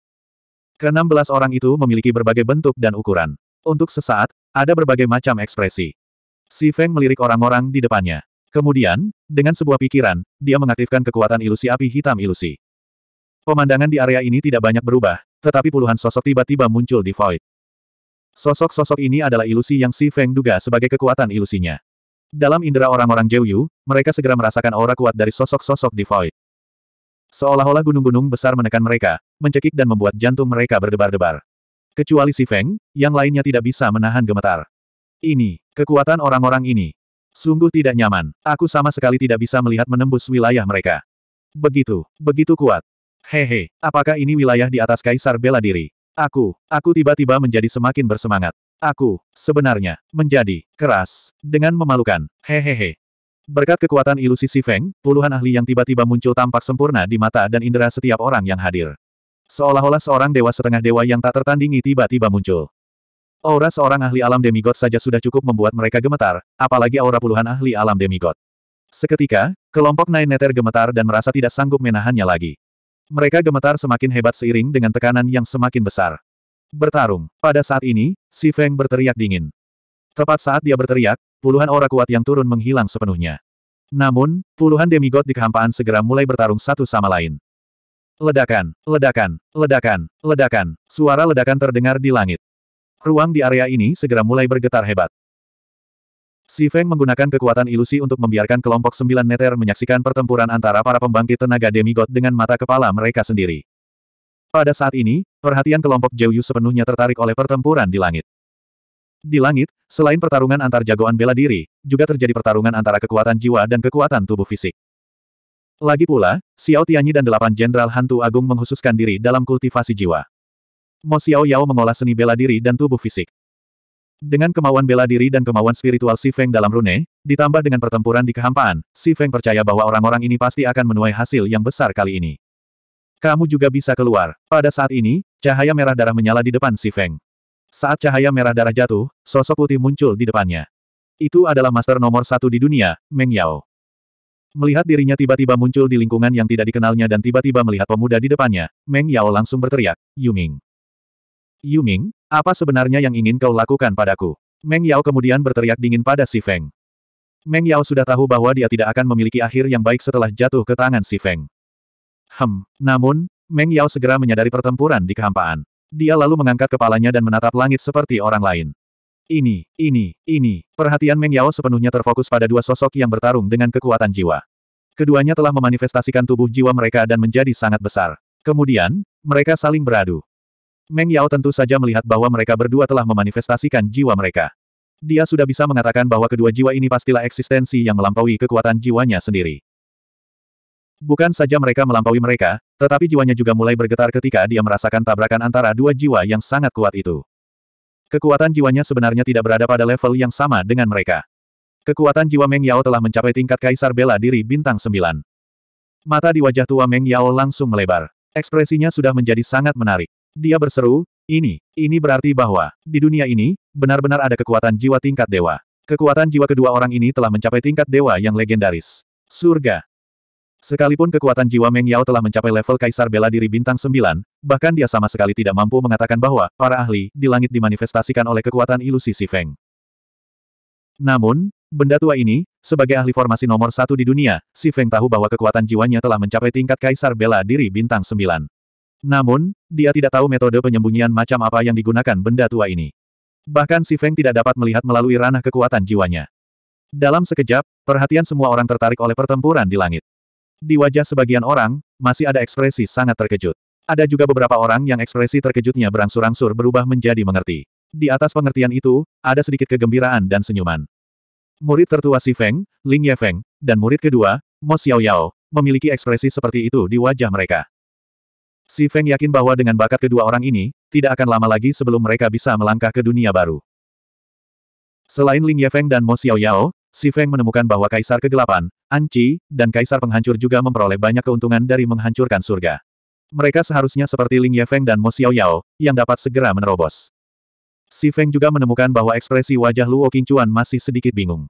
Keenam belas orang itu memiliki berbagai bentuk dan ukuran. Untuk sesaat, ada berbagai macam ekspresi. Si Feng melirik orang-orang di depannya. Kemudian, dengan sebuah pikiran, dia mengaktifkan kekuatan ilusi api hitam ilusi. Pemandangan di area ini tidak banyak berubah, tetapi puluhan sosok tiba-tiba muncul di void. Sosok-sosok ini adalah ilusi yang Si Feng duga sebagai kekuatan ilusinya. Dalam indera orang-orang Jeyu, mereka segera merasakan aura kuat dari sosok-sosok di void. Seolah-olah gunung-gunung besar menekan mereka, mencekik dan membuat jantung mereka berdebar-debar. Kecuali si Feng, yang lainnya tidak bisa menahan gemetar. Ini, kekuatan orang-orang ini. Sungguh tidak nyaman. Aku sama sekali tidak bisa melihat menembus wilayah mereka. Begitu, begitu kuat. Hehe, apakah ini wilayah di atas kaisar bela diri? Aku, aku tiba-tiba menjadi semakin bersemangat. Aku, sebenarnya, menjadi keras dengan memalukan. Hehehe. Berkat kekuatan ilusi Si Feng, puluhan ahli yang tiba-tiba muncul tampak sempurna di mata dan indera setiap orang yang hadir. Seolah-olah seorang dewa setengah dewa yang tak tertandingi tiba-tiba muncul. Aura seorang ahli alam demigod saja sudah cukup membuat mereka gemetar, apalagi aura puluhan ahli alam demigod. Seketika, kelompok Nine nether gemetar dan merasa tidak sanggup menahannya lagi. Mereka gemetar semakin hebat seiring dengan tekanan yang semakin besar. Bertarung. Pada saat ini, Si Feng berteriak dingin. Tepat saat dia berteriak, puluhan aura kuat yang turun menghilang sepenuhnya. Namun, puluhan demigod di kehampaan segera mulai bertarung satu sama lain. Ledakan, ledakan, ledakan, ledakan, suara ledakan terdengar di langit. Ruang di area ini segera mulai bergetar hebat. Si Feng menggunakan kekuatan ilusi untuk membiarkan kelompok sembilan neter menyaksikan pertempuran antara para pembangkit tenaga demigod dengan mata kepala mereka sendiri. Pada saat ini, perhatian kelompok Jeyu sepenuhnya tertarik oleh pertempuran di langit. Di langit, selain pertarungan antar jagoan bela diri, juga terjadi pertarungan antara kekuatan jiwa dan kekuatan tubuh fisik. Lagi pula, Xiao Tianyi dan delapan jenderal hantu agung menghususkan diri dalam kultivasi jiwa. Mo Xiao Yao mengolah seni bela diri dan tubuh fisik. Dengan kemauan bela diri dan kemauan spiritual Si Feng dalam rune, ditambah dengan pertempuran di kehampaan, Si Feng percaya bahwa orang-orang ini pasti akan menuai hasil yang besar kali ini. Kamu juga bisa keluar. Pada saat ini, cahaya merah darah menyala di depan si Feng. Saat cahaya merah darah jatuh, sosok putih muncul di depannya. Itu adalah master nomor satu di dunia, Meng Yao. Melihat dirinya tiba-tiba muncul di lingkungan yang tidak dikenalnya dan tiba-tiba melihat pemuda di depannya, Meng Yao langsung berteriak, Yuming. Yuming, apa sebenarnya yang ingin kau lakukan padaku? Meng Yao kemudian berteriak dingin pada si Feng. Meng Yao sudah tahu bahwa dia tidak akan memiliki akhir yang baik setelah jatuh ke tangan si Feng. Hem. Namun, Meng Yao segera menyadari pertempuran di kehampaan. Dia lalu mengangkat kepalanya dan menatap langit seperti orang lain. Ini, ini, ini. Perhatian Meng Yao sepenuhnya terfokus pada dua sosok yang bertarung dengan kekuatan jiwa. Keduanya telah memanifestasikan tubuh jiwa mereka dan menjadi sangat besar. Kemudian, mereka saling beradu. Meng Yao tentu saja melihat bahwa mereka berdua telah memanifestasikan jiwa mereka. Dia sudah bisa mengatakan bahwa kedua jiwa ini pastilah eksistensi yang melampaui kekuatan jiwanya sendiri. Bukan saja mereka melampaui mereka, tetapi jiwanya juga mulai bergetar ketika dia merasakan tabrakan antara dua jiwa yang sangat kuat itu. Kekuatan jiwanya sebenarnya tidak berada pada level yang sama dengan mereka. Kekuatan jiwa Meng Yao telah mencapai tingkat Kaisar Bela Diri Bintang 9. Mata di wajah tua Meng Yao langsung melebar. Ekspresinya sudah menjadi sangat menarik. Dia berseru, ini, ini berarti bahwa, di dunia ini, benar-benar ada kekuatan jiwa tingkat dewa. Kekuatan jiwa kedua orang ini telah mencapai tingkat dewa yang legendaris. Surga, Sekalipun kekuatan jiwa Meng Yao telah mencapai level Kaisar Bela Diri Bintang 9, bahkan dia sama sekali tidak mampu mengatakan bahwa para ahli di langit dimanifestasikan oleh kekuatan ilusi Si Feng. Namun, benda tua ini, sebagai ahli formasi nomor satu di dunia, Si Feng tahu bahwa kekuatan jiwanya telah mencapai tingkat Kaisar Bela Diri Bintang 9. Namun, dia tidak tahu metode penyembunyian macam apa yang digunakan benda tua ini. Bahkan Si Feng tidak dapat melihat melalui ranah kekuatan jiwanya. Dalam sekejap, perhatian semua orang tertarik oleh pertempuran di langit. Di wajah sebagian orang, masih ada ekspresi sangat terkejut. Ada juga beberapa orang yang ekspresi terkejutnya berangsur-angsur berubah menjadi mengerti. Di atas pengertian itu, ada sedikit kegembiraan dan senyuman. Murid tertua Si Feng, Ling Ye Feng, dan murid kedua, Mo Xiao Yao, memiliki ekspresi seperti itu di wajah mereka. Si Feng yakin bahwa dengan bakat kedua orang ini, tidak akan lama lagi sebelum mereka bisa melangkah ke dunia baru. Selain Ling Yefeng dan Mo Xiao Yao, Si Feng menemukan bahwa Kaisar Kegelapan, Anci, dan Kaisar Penghancur juga memperoleh banyak keuntungan dari menghancurkan surga. Mereka seharusnya seperti Ling Yefeng dan Mo Yao, yang dapat segera menerobos. Si Feng juga menemukan bahwa ekspresi wajah Luo Qingchuan masih sedikit bingung.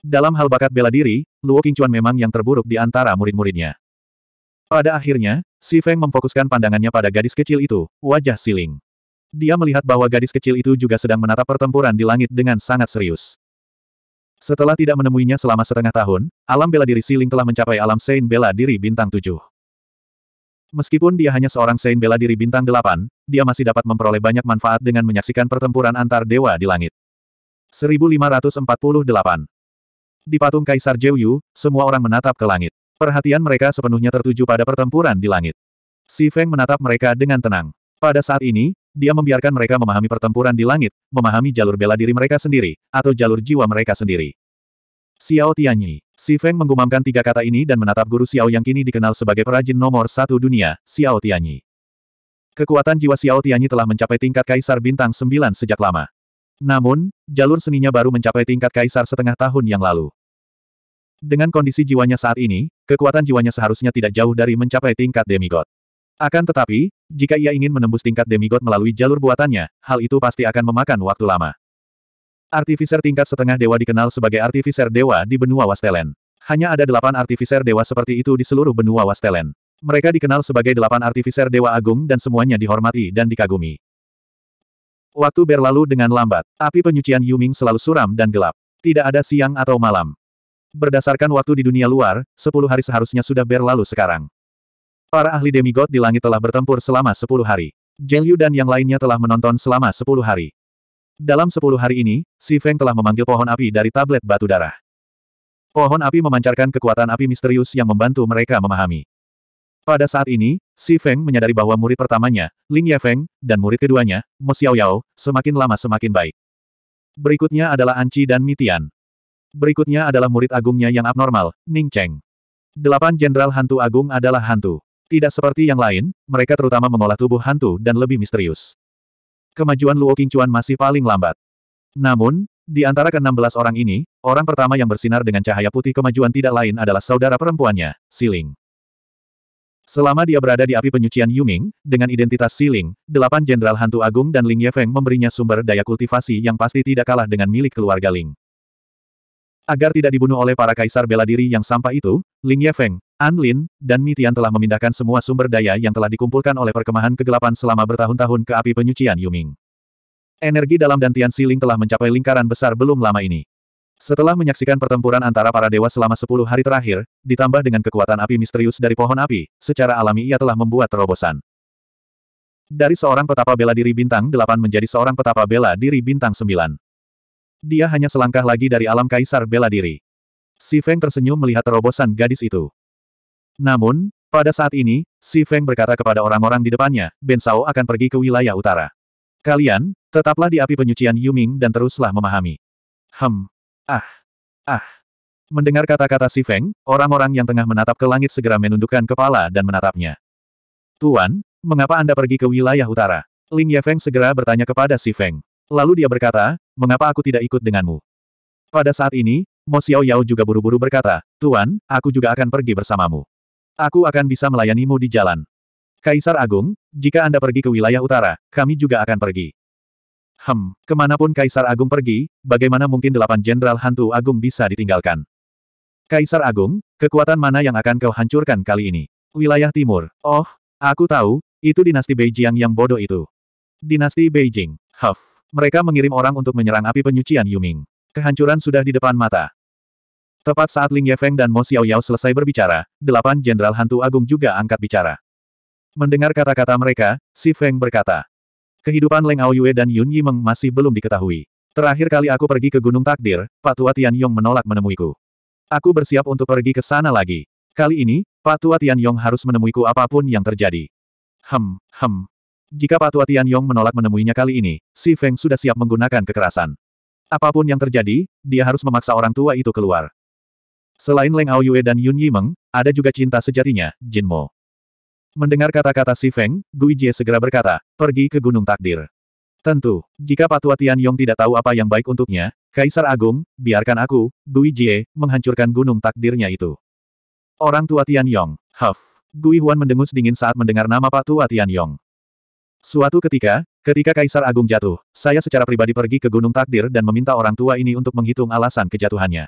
Dalam hal bakat bela diri, Luo Qingchuan memang yang terburuk di antara murid-muridnya. Pada akhirnya, Si Feng memfokuskan pandangannya pada gadis kecil itu, wajah Siling. Dia melihat bahwa gadis kecil itu juga sedang menatap pertempuran di langit dengan sangat serius. Setelah tidak menemuinya selama setengah tahun, alam bela diri Siling telah mencapai alam Sein Bela Diri Bintang 7. Meskipun dia hanya seorang Sein Bela Diri Bintang 8, dia masih dapat memperoleh banyak manfaat dengan menyaksikan pertempuran antar dewa di langit. 1548 Di patung Kaisar Jeuyu, semua orang menatap ke langit. Perhatian mereka sepenuhnya tertuju pada pertempuran di langit. Si Feng menatap mereka dengan tenang. Pada saat ini, dia membiarkan mereka memahami pertempuran di langit, memahami jalur bela diri mereka sendiri, atau jalur jiwa mereka sendiri. Xiao Tianyi. Si Feng menggumamkan tiga kata ini dan menatap guru Xiao yang kini dikenal sebagai perajin nomor satu dunia, Xiao Tianyi. Kekuatan jiwa Xiao Tianyi telah mencapai tingkat kaisar bintang 9 sejak lama. Namun, jalur seninya baru mencapai tingkat kaisar setengah tahun yang lalu. Dengan kondisi jiwanya saat ini, kekuatan jiwanya seharusnya tidak jauh dari mencapai tingkat demigod. Akan tetapi, jika ia ingin menembus tingkat demigod melalui jalur buatannya, hal itu pasti akan memakan waktu lama. Artificer tingkat setengah dewa dikenal sebagai artificer dewa di benua Wastelen. Hanya ada delapan artificer dewa seperti itu di seluruh benua Wastelen. Mereka dikenal sebagai delapan artificer dewa agung dan semuanya dihormati dan dikagumi. Waktu berlalu dengan lambat. Api penyucian Yuming selalu suram dan gelap. Tidak ada siang atau malam. Berdasarkan waktu di dunia luar, sepuluh hari seharusnya sudah berlalu sekarang. Para ahli demigod di langit telah bertempur selama sepuluh hari. Zheng Yu dan yang lainnya telah menonton selama sepuluh hari. Dalam sepuluh hari ini, Si Feng telah memanggil pohon api dari tablet batu darah. Pohon api memancarkan kekuatan api misterius yang membantu mereka memahami. Pada saat ini, Si Feng menyadari bahwa murid pertamanya, Ling Yefeng, dan murid keduanya, Mo Yao, semakin lama semakin baik. Berikutnya adalah Anci dan Mitian. Berikutnya adalah murid agungnya yang abnormal, Ning Cheng. Delapan jenderal hantu agung adalah hantu. Tidak seperti yang lain, mereka terutama mengolah tubuh hantu dan lebih misterius. Kemajuan Luo Qingchuan masih paling lambat. Namun, di antara ke-16 orang ini, orang pertama yang bersinar dengan cahaya putih kemajuan tidak lain adalah saudara perempuannya, Siling. Selama dia berada di api penyucian Yuming, dengan identitas Siling, delapan jenderal hantu agung dan Ling Yefeng memberinya sumber daya kultivasi yang pasti tidak kalah dengan milik keluarga Ling. Agar tidak dibunuh oleh para kaisar bela diri yang sampah itu, Ling Yefeng, An Lin, dan Mi telah memindahkan semua sumber daya yang telah dikumpulkan oleh perkemahan kegelapan selama bertahun-tahun ke api penyucian Yuming. Energi dalam dan Tian Siling telah mencapai lingkaran besar belum lama ini. Setelah menyaksikan pertempuran antara para dewa selama 10 hari terakhir, ditambah dengan kekuatan api misterius dari pohon api, secara alami ia telah membuat terobosan. Dari seorang petapa bela diri bintang 8 menjadi seorang petapa bela diri bintang 9. Dia hanya selangkah lagi dari alam kaisar bela diri. Si Feng tersenyum melihat terobosan gadis itu. Namun, pada saat ini, Si Feng berkata kepada orang-orang di depannya, Ben Sao akan pergi ke wilayah utara. Kalian, tetaplah di api penyucian Yuming dan teruslah memahami. Hem. Ah. Ah. Mendengar kata-kata Si Feng, orang-orang yang tengah menatap ke langit segera menundukkan kepala dan menatapnya. Tuan, mengapa Anda pergi ke wilayah utara? Ling Yefeng segera bertanya kepada Si Feng. Lalu dia berkata, mengapa aku tidak ikut denganmu? Pada saat ini, Mo Xiao Yao juga buru-buru berkata, Tuan, aku juga akan pergi bersamamu. Aku akan bisa melayanimu di jalan. Kaisar Agung, jika Anda pergi ke wilayah utara, kami juga akan pergi. Hem, kemanapun Kaisar Agung pergi, bagaimana mungkin delapan jenderal hantu agung bisa ditinggalkan? Kaisar Agung, kekuatan mana yang akan kau hancurkan kali ini? Wilayah Timur. Oh, aku tahu, itu dinasti Beijing yang bodoh itu. Dinasti Beijing. Huff. Mereka mengirim orang untuk menyerang api penyucian Yuming. Kehancuran sudah di depan mata. Tepat saat Ling Yefeng dan Mo Xiao Yao selesai berbicara, delapan jenderal hantu agung juga angkat bicara. Mendengar kata-kata mereka, Si Feng berkata, Kehidupan Leng Aoyue dan Yun Yimeng masih belum diketahui. Terakhir kali aku pergi ke Gunung Takdir, Pak Tua Tian Yong menolak menemuiku. Aku bersiap untuk pergi ke sana lagi. Kali ini, Pak Tua Tian Yong harus menemuiku apapun yang terjadi. Hem, hem. Jika Pak Tua Tian Yong menolak menemuinya kali ini, Si Feng sudah siap menggunakan kekerasan. Apapun yang terjadi, dia harus memaksa orang tua itu keluar. Selain Leng Ao Yue dan Yun Yimeng, ada juga cinta sejatinya, Jin Mo. Mendengar kata-kata si Feng, Gui Jie segera berkata, pergi ke Gunung Takdir. Tentu, jika Patua Tian Yong tidak tahu apa yang baik untuknya, Kaisar Agung, biarkan aku, Gui Jie, menghancurkan gunung takdirnya itu. Orang tua Tian Yong, huff. Gui Huan mendengus dingin saat mendengar nama Patua Tian Yong. Suatu ketika, ketika Kaisar Agung jatuh, saya secara pribadi pergi ke Gunung Takdir dan meminta orang tua ini untuk menghitung alasan kejatuhannya.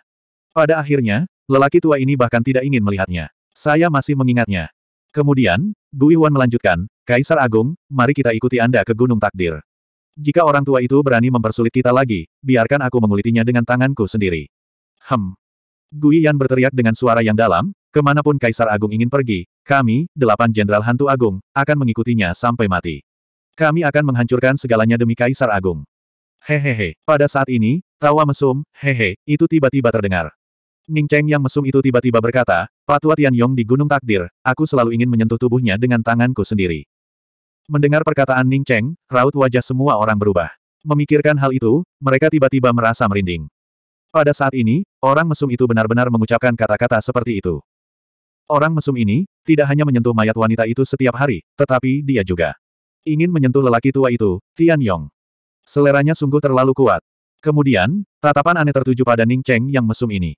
Pada akhirnya, Lelaki tua ini bahkan tidak ingin melihatnya. Saya masih mengingatnya. Kemudian, Gui Wan melanjutkan, Kaisar Agung, mari kita ikuti Anda ke Gunung Takdir. Jika orang tua itu berani mempersulit kita lagi, biarkan aku mengulitinya dengan tanganku sendiri. Hem. Gui Yan berteriak dengan suara yang dalam, kemanapun Kaisar Agung ingin pergi, kami, delapan Jenderal Hantu Agung, akan mengikutinya sampai mati. Kami akan menghancurkan segalanya demi Kaisar Agung. Hehehe, pada saat ini, tawa mesum, hehe, itu tiba-tiba terdengar. Ning Cheng yang mesum itu tiba-tiba berkata, Patua Yong di Gunung Takdir, aku selalu ingin menyentuh tubuhnya dengan tanganku sendiri. Mendengar perkataan Ning Cheng, raut wajah semua orang berubah. Memikirkan hal itu, mereka tiba-tiba merasa merinding. Pada saat ini, orang mesum itu benar-benar mengucapkan kata-kata seperti itu. Orang mesum ini, tidak hanya menyentuh mayat wanita itu setiap hari, tetapi dia juga ingin menyentuh lelaki tua itu, Tian Yong. Seleranya sungguh terlalu kuat. Kemudian, tatapan aneh tertuju pada Ning Cheng yang mesum ini.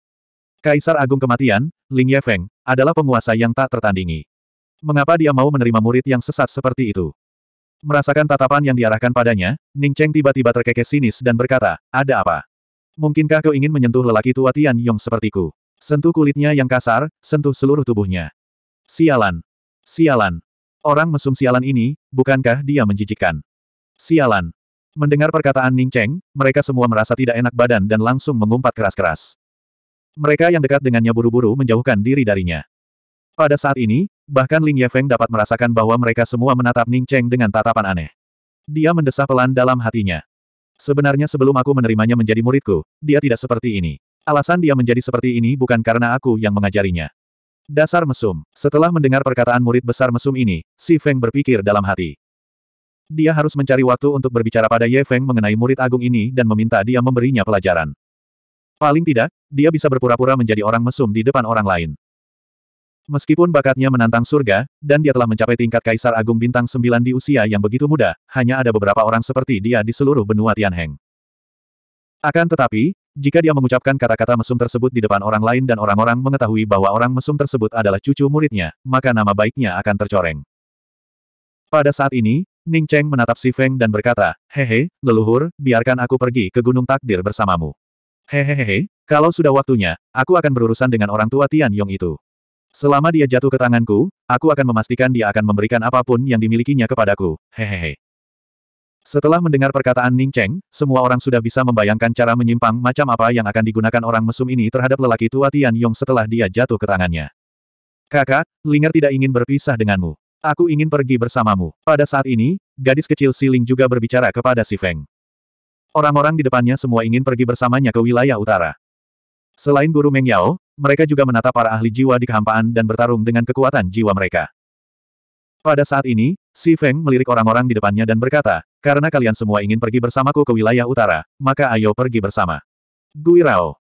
Kaisar Agung Kematian, Ling Yefeng, adalah penguasa yang tak tertandingi. Mengapa dia mau menerima murid yang sesat seperti itu? Merasakan tatapan yang diarahkan padanya, Ning Cheng tiba-tiba terkekeh sinis dan berkata, ada apa? Mungkinkah kau ingin menyentuh lelaki tua Tian Yong sepertiku? Sentuh kulitnya yang kasar, sentuh seluruh tubuhnya. Sialan. Sialan. Orang mesum sialan ini, bukankah dia menjijikkan? Sialan. Mendengar perkataan Ning Cheng, mereka semua merasa tidak enak badan dan langsung mengumpat keras-keras. Mereka yang dekat dengannya buru-buru menjauhkan diri darinya. Pada saat ini, bahkan Ling Yefeng dapat merasakan bahwa mereka semua menatap Ning Cheng dengan tatapan aneh. Dia mendesah pelan dalam hatinya. Sebenarnya sebelum aku menerimanya menjadi muridku, dia tidak seperti ini. Alasan dia menjadi seperti ini bukan karena aku yang mengajarinya. Dasar mesum. Setelah mendengar perkataan murid besar mesum ini, Si Feng berpikir dalam hati. Dia harus mencari waktu untuk berbicara pada Ye Feng mengenai murid agung ini dan meminta dia memberinya pelajaran. Paling tidak, dia bisa berpura-pura menjadi orang mesum di depan orang lain. Meskipun bakatnya menantang surga, dan dia telah mencapai tingkat Kaisar Agung Bintang 9 di usia yang begitu muda, hanya ada beberapa orang seperti dia di seluruh benua Tianheng. Akan tetapi, jika dia mengucapkan kata-kata mesum tersebut di depan orang lain dan orang-orang mengetahui bahwa orang mesum tersebut adalah cucu muridnya, maka nama baiknya akan tercoreng. Pada saat ini, Ning Cheng menatap Si Feng dan berkata, Hehe, leluhur, biarkan aku pergi ke Gunung Takdir bersamamu. Hehehe, kalau sudah waktunya, aku akan berurusan dengan orang tua Tian Yong itu. Selama dia jatuh ke tanganku, aku akan memastikan dia akan memberikan apapun yang dimilikinya kepadaku. Hehehe. Setelah mendengar perkataan Ning Cheng, semua orang sudah bisa membayangkan cara menyimpang macam apa yang akan digunakan orang mesum ini terhadap lelaki tua Tian Yong setelah dia jatuh ke tangannya. Kakak, Linger tidak ingin berpisah denganmu. Aku ingin pergi bersamamu. Pada saat ini, gadis kecil Siling juga berbicara kepada si Feng. Orang-orang di depannya semua ingin pergi bersamanya ke wilayah utara. Selain guru Meng Yao, mereka juga menatap para ahli jiwa di kehampaan dan bertarung dengan kekuatan jiwa mereka. Pada saat ini, Si Feng melirik orang-orang di depannya dan berkata, karena kalian semua ingin pergi bersamaku ke wilayah utara, maka ayo pergi bersama. Guirao.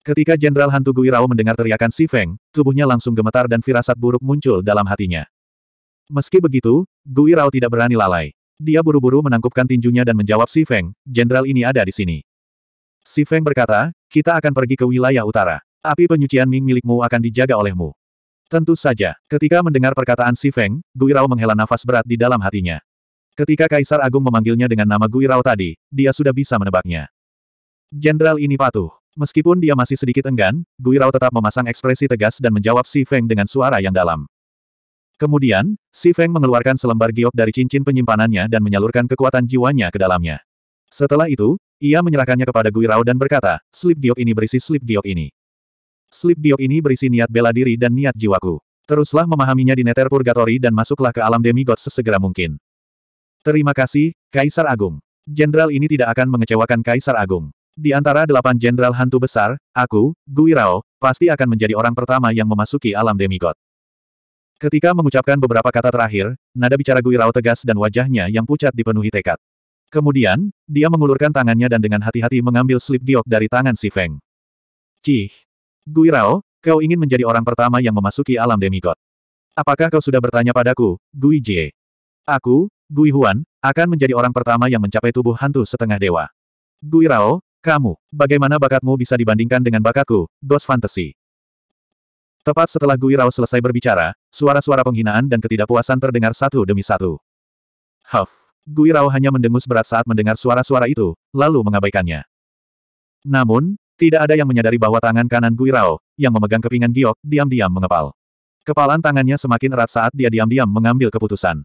Ketika Jenderal Hantu Gui Rao mendengar teriakan Si Feng, tubuhnya langsung gemetar dan firasat buruk muncul dalam hatinya. Meski begitu, Guirao tidak berani lalai. Dia buru-buru menangkupkan tinjunya dan menjawab Si Feng, jenderal ini ada di sini. Si Feng berkata, kita akan pergi ke wilayah utara. Api penyucian Ming milikmu akan dijaga olehmu. Tentu saja, ketika mendengar perkataan Si Feng, Guirao menghela nafas berat di dalam hatinya. Ketika Kaisar Agung memanggilnya dengan nama Guirao tadi, dia sudah bisa menebaknya. Jenderal ini patuh. Meskipun dia masih sedikit enggan, Guirao tetap memasang ekspresi tegas dan menjawab Si Feng dengan suara yang dalam. Kemudian, Si Feng mengeluarkan selembar giok dari cincin penyimpanannya dan menyalurkan kekuatan jiwanya ke dalamnya. Setelah itu, ia menyerahkannya kepada Gui Rao dan berkata, slip giok ini berisi slip giok ini. Slip giok ini berisi niat bela diri dan niat jiwaku. Teruslah memahaminya di Nether purgatori dan masuklah ke alam demigod sesegera mungkin. Terima kasih, Kaisar Agung. Jenderal ini tidak akan mengecewakan Kaisar Agung. Di antara delapan jenderal hantu besar, aku, Gui Rao, pasti akan menjadi orang pertama yang memasuki alam demigod. Ketika mengucapkan beberapa kata terakhir, nada bicara Gui Rao tegas dan wajahnya yang pucat dipenuhi tekad. Kemudian, dia mengulurkan tangannya dan dengan hati-hati mengambil slip giok dari tangan si Feng. Cih! Gui Rao, kau ingin menjadi orang pertama yang memasuki alam demigod. Apakah kau sudah bertanya padaku, Gui Jie? Aku, Gui Huan, akan menjadi orang pertama yang mencapai tubuh hantu setengah dewa. Gui Rao, kamu, bagaimana bakatmu bisa dibandingkan dengan bakatku, Ghost Fantasy? Tepat setelah Gui Rao selesai berbicara, suara-suara penghinaan dan ketidakpuasan terdengar satu demi satu. Huff. Gui Rao hanya mendengus berat saat mendengar suara-suara itu, lalu mengabaikannya. Namun, tidak ada yang menyadari bahwa tangan kanan Gui Rao, yang memegang kepingan giok, diam-diam mengepal. Kepalan tangannya semakin erat saat dia diam-diam mengambil keputusan.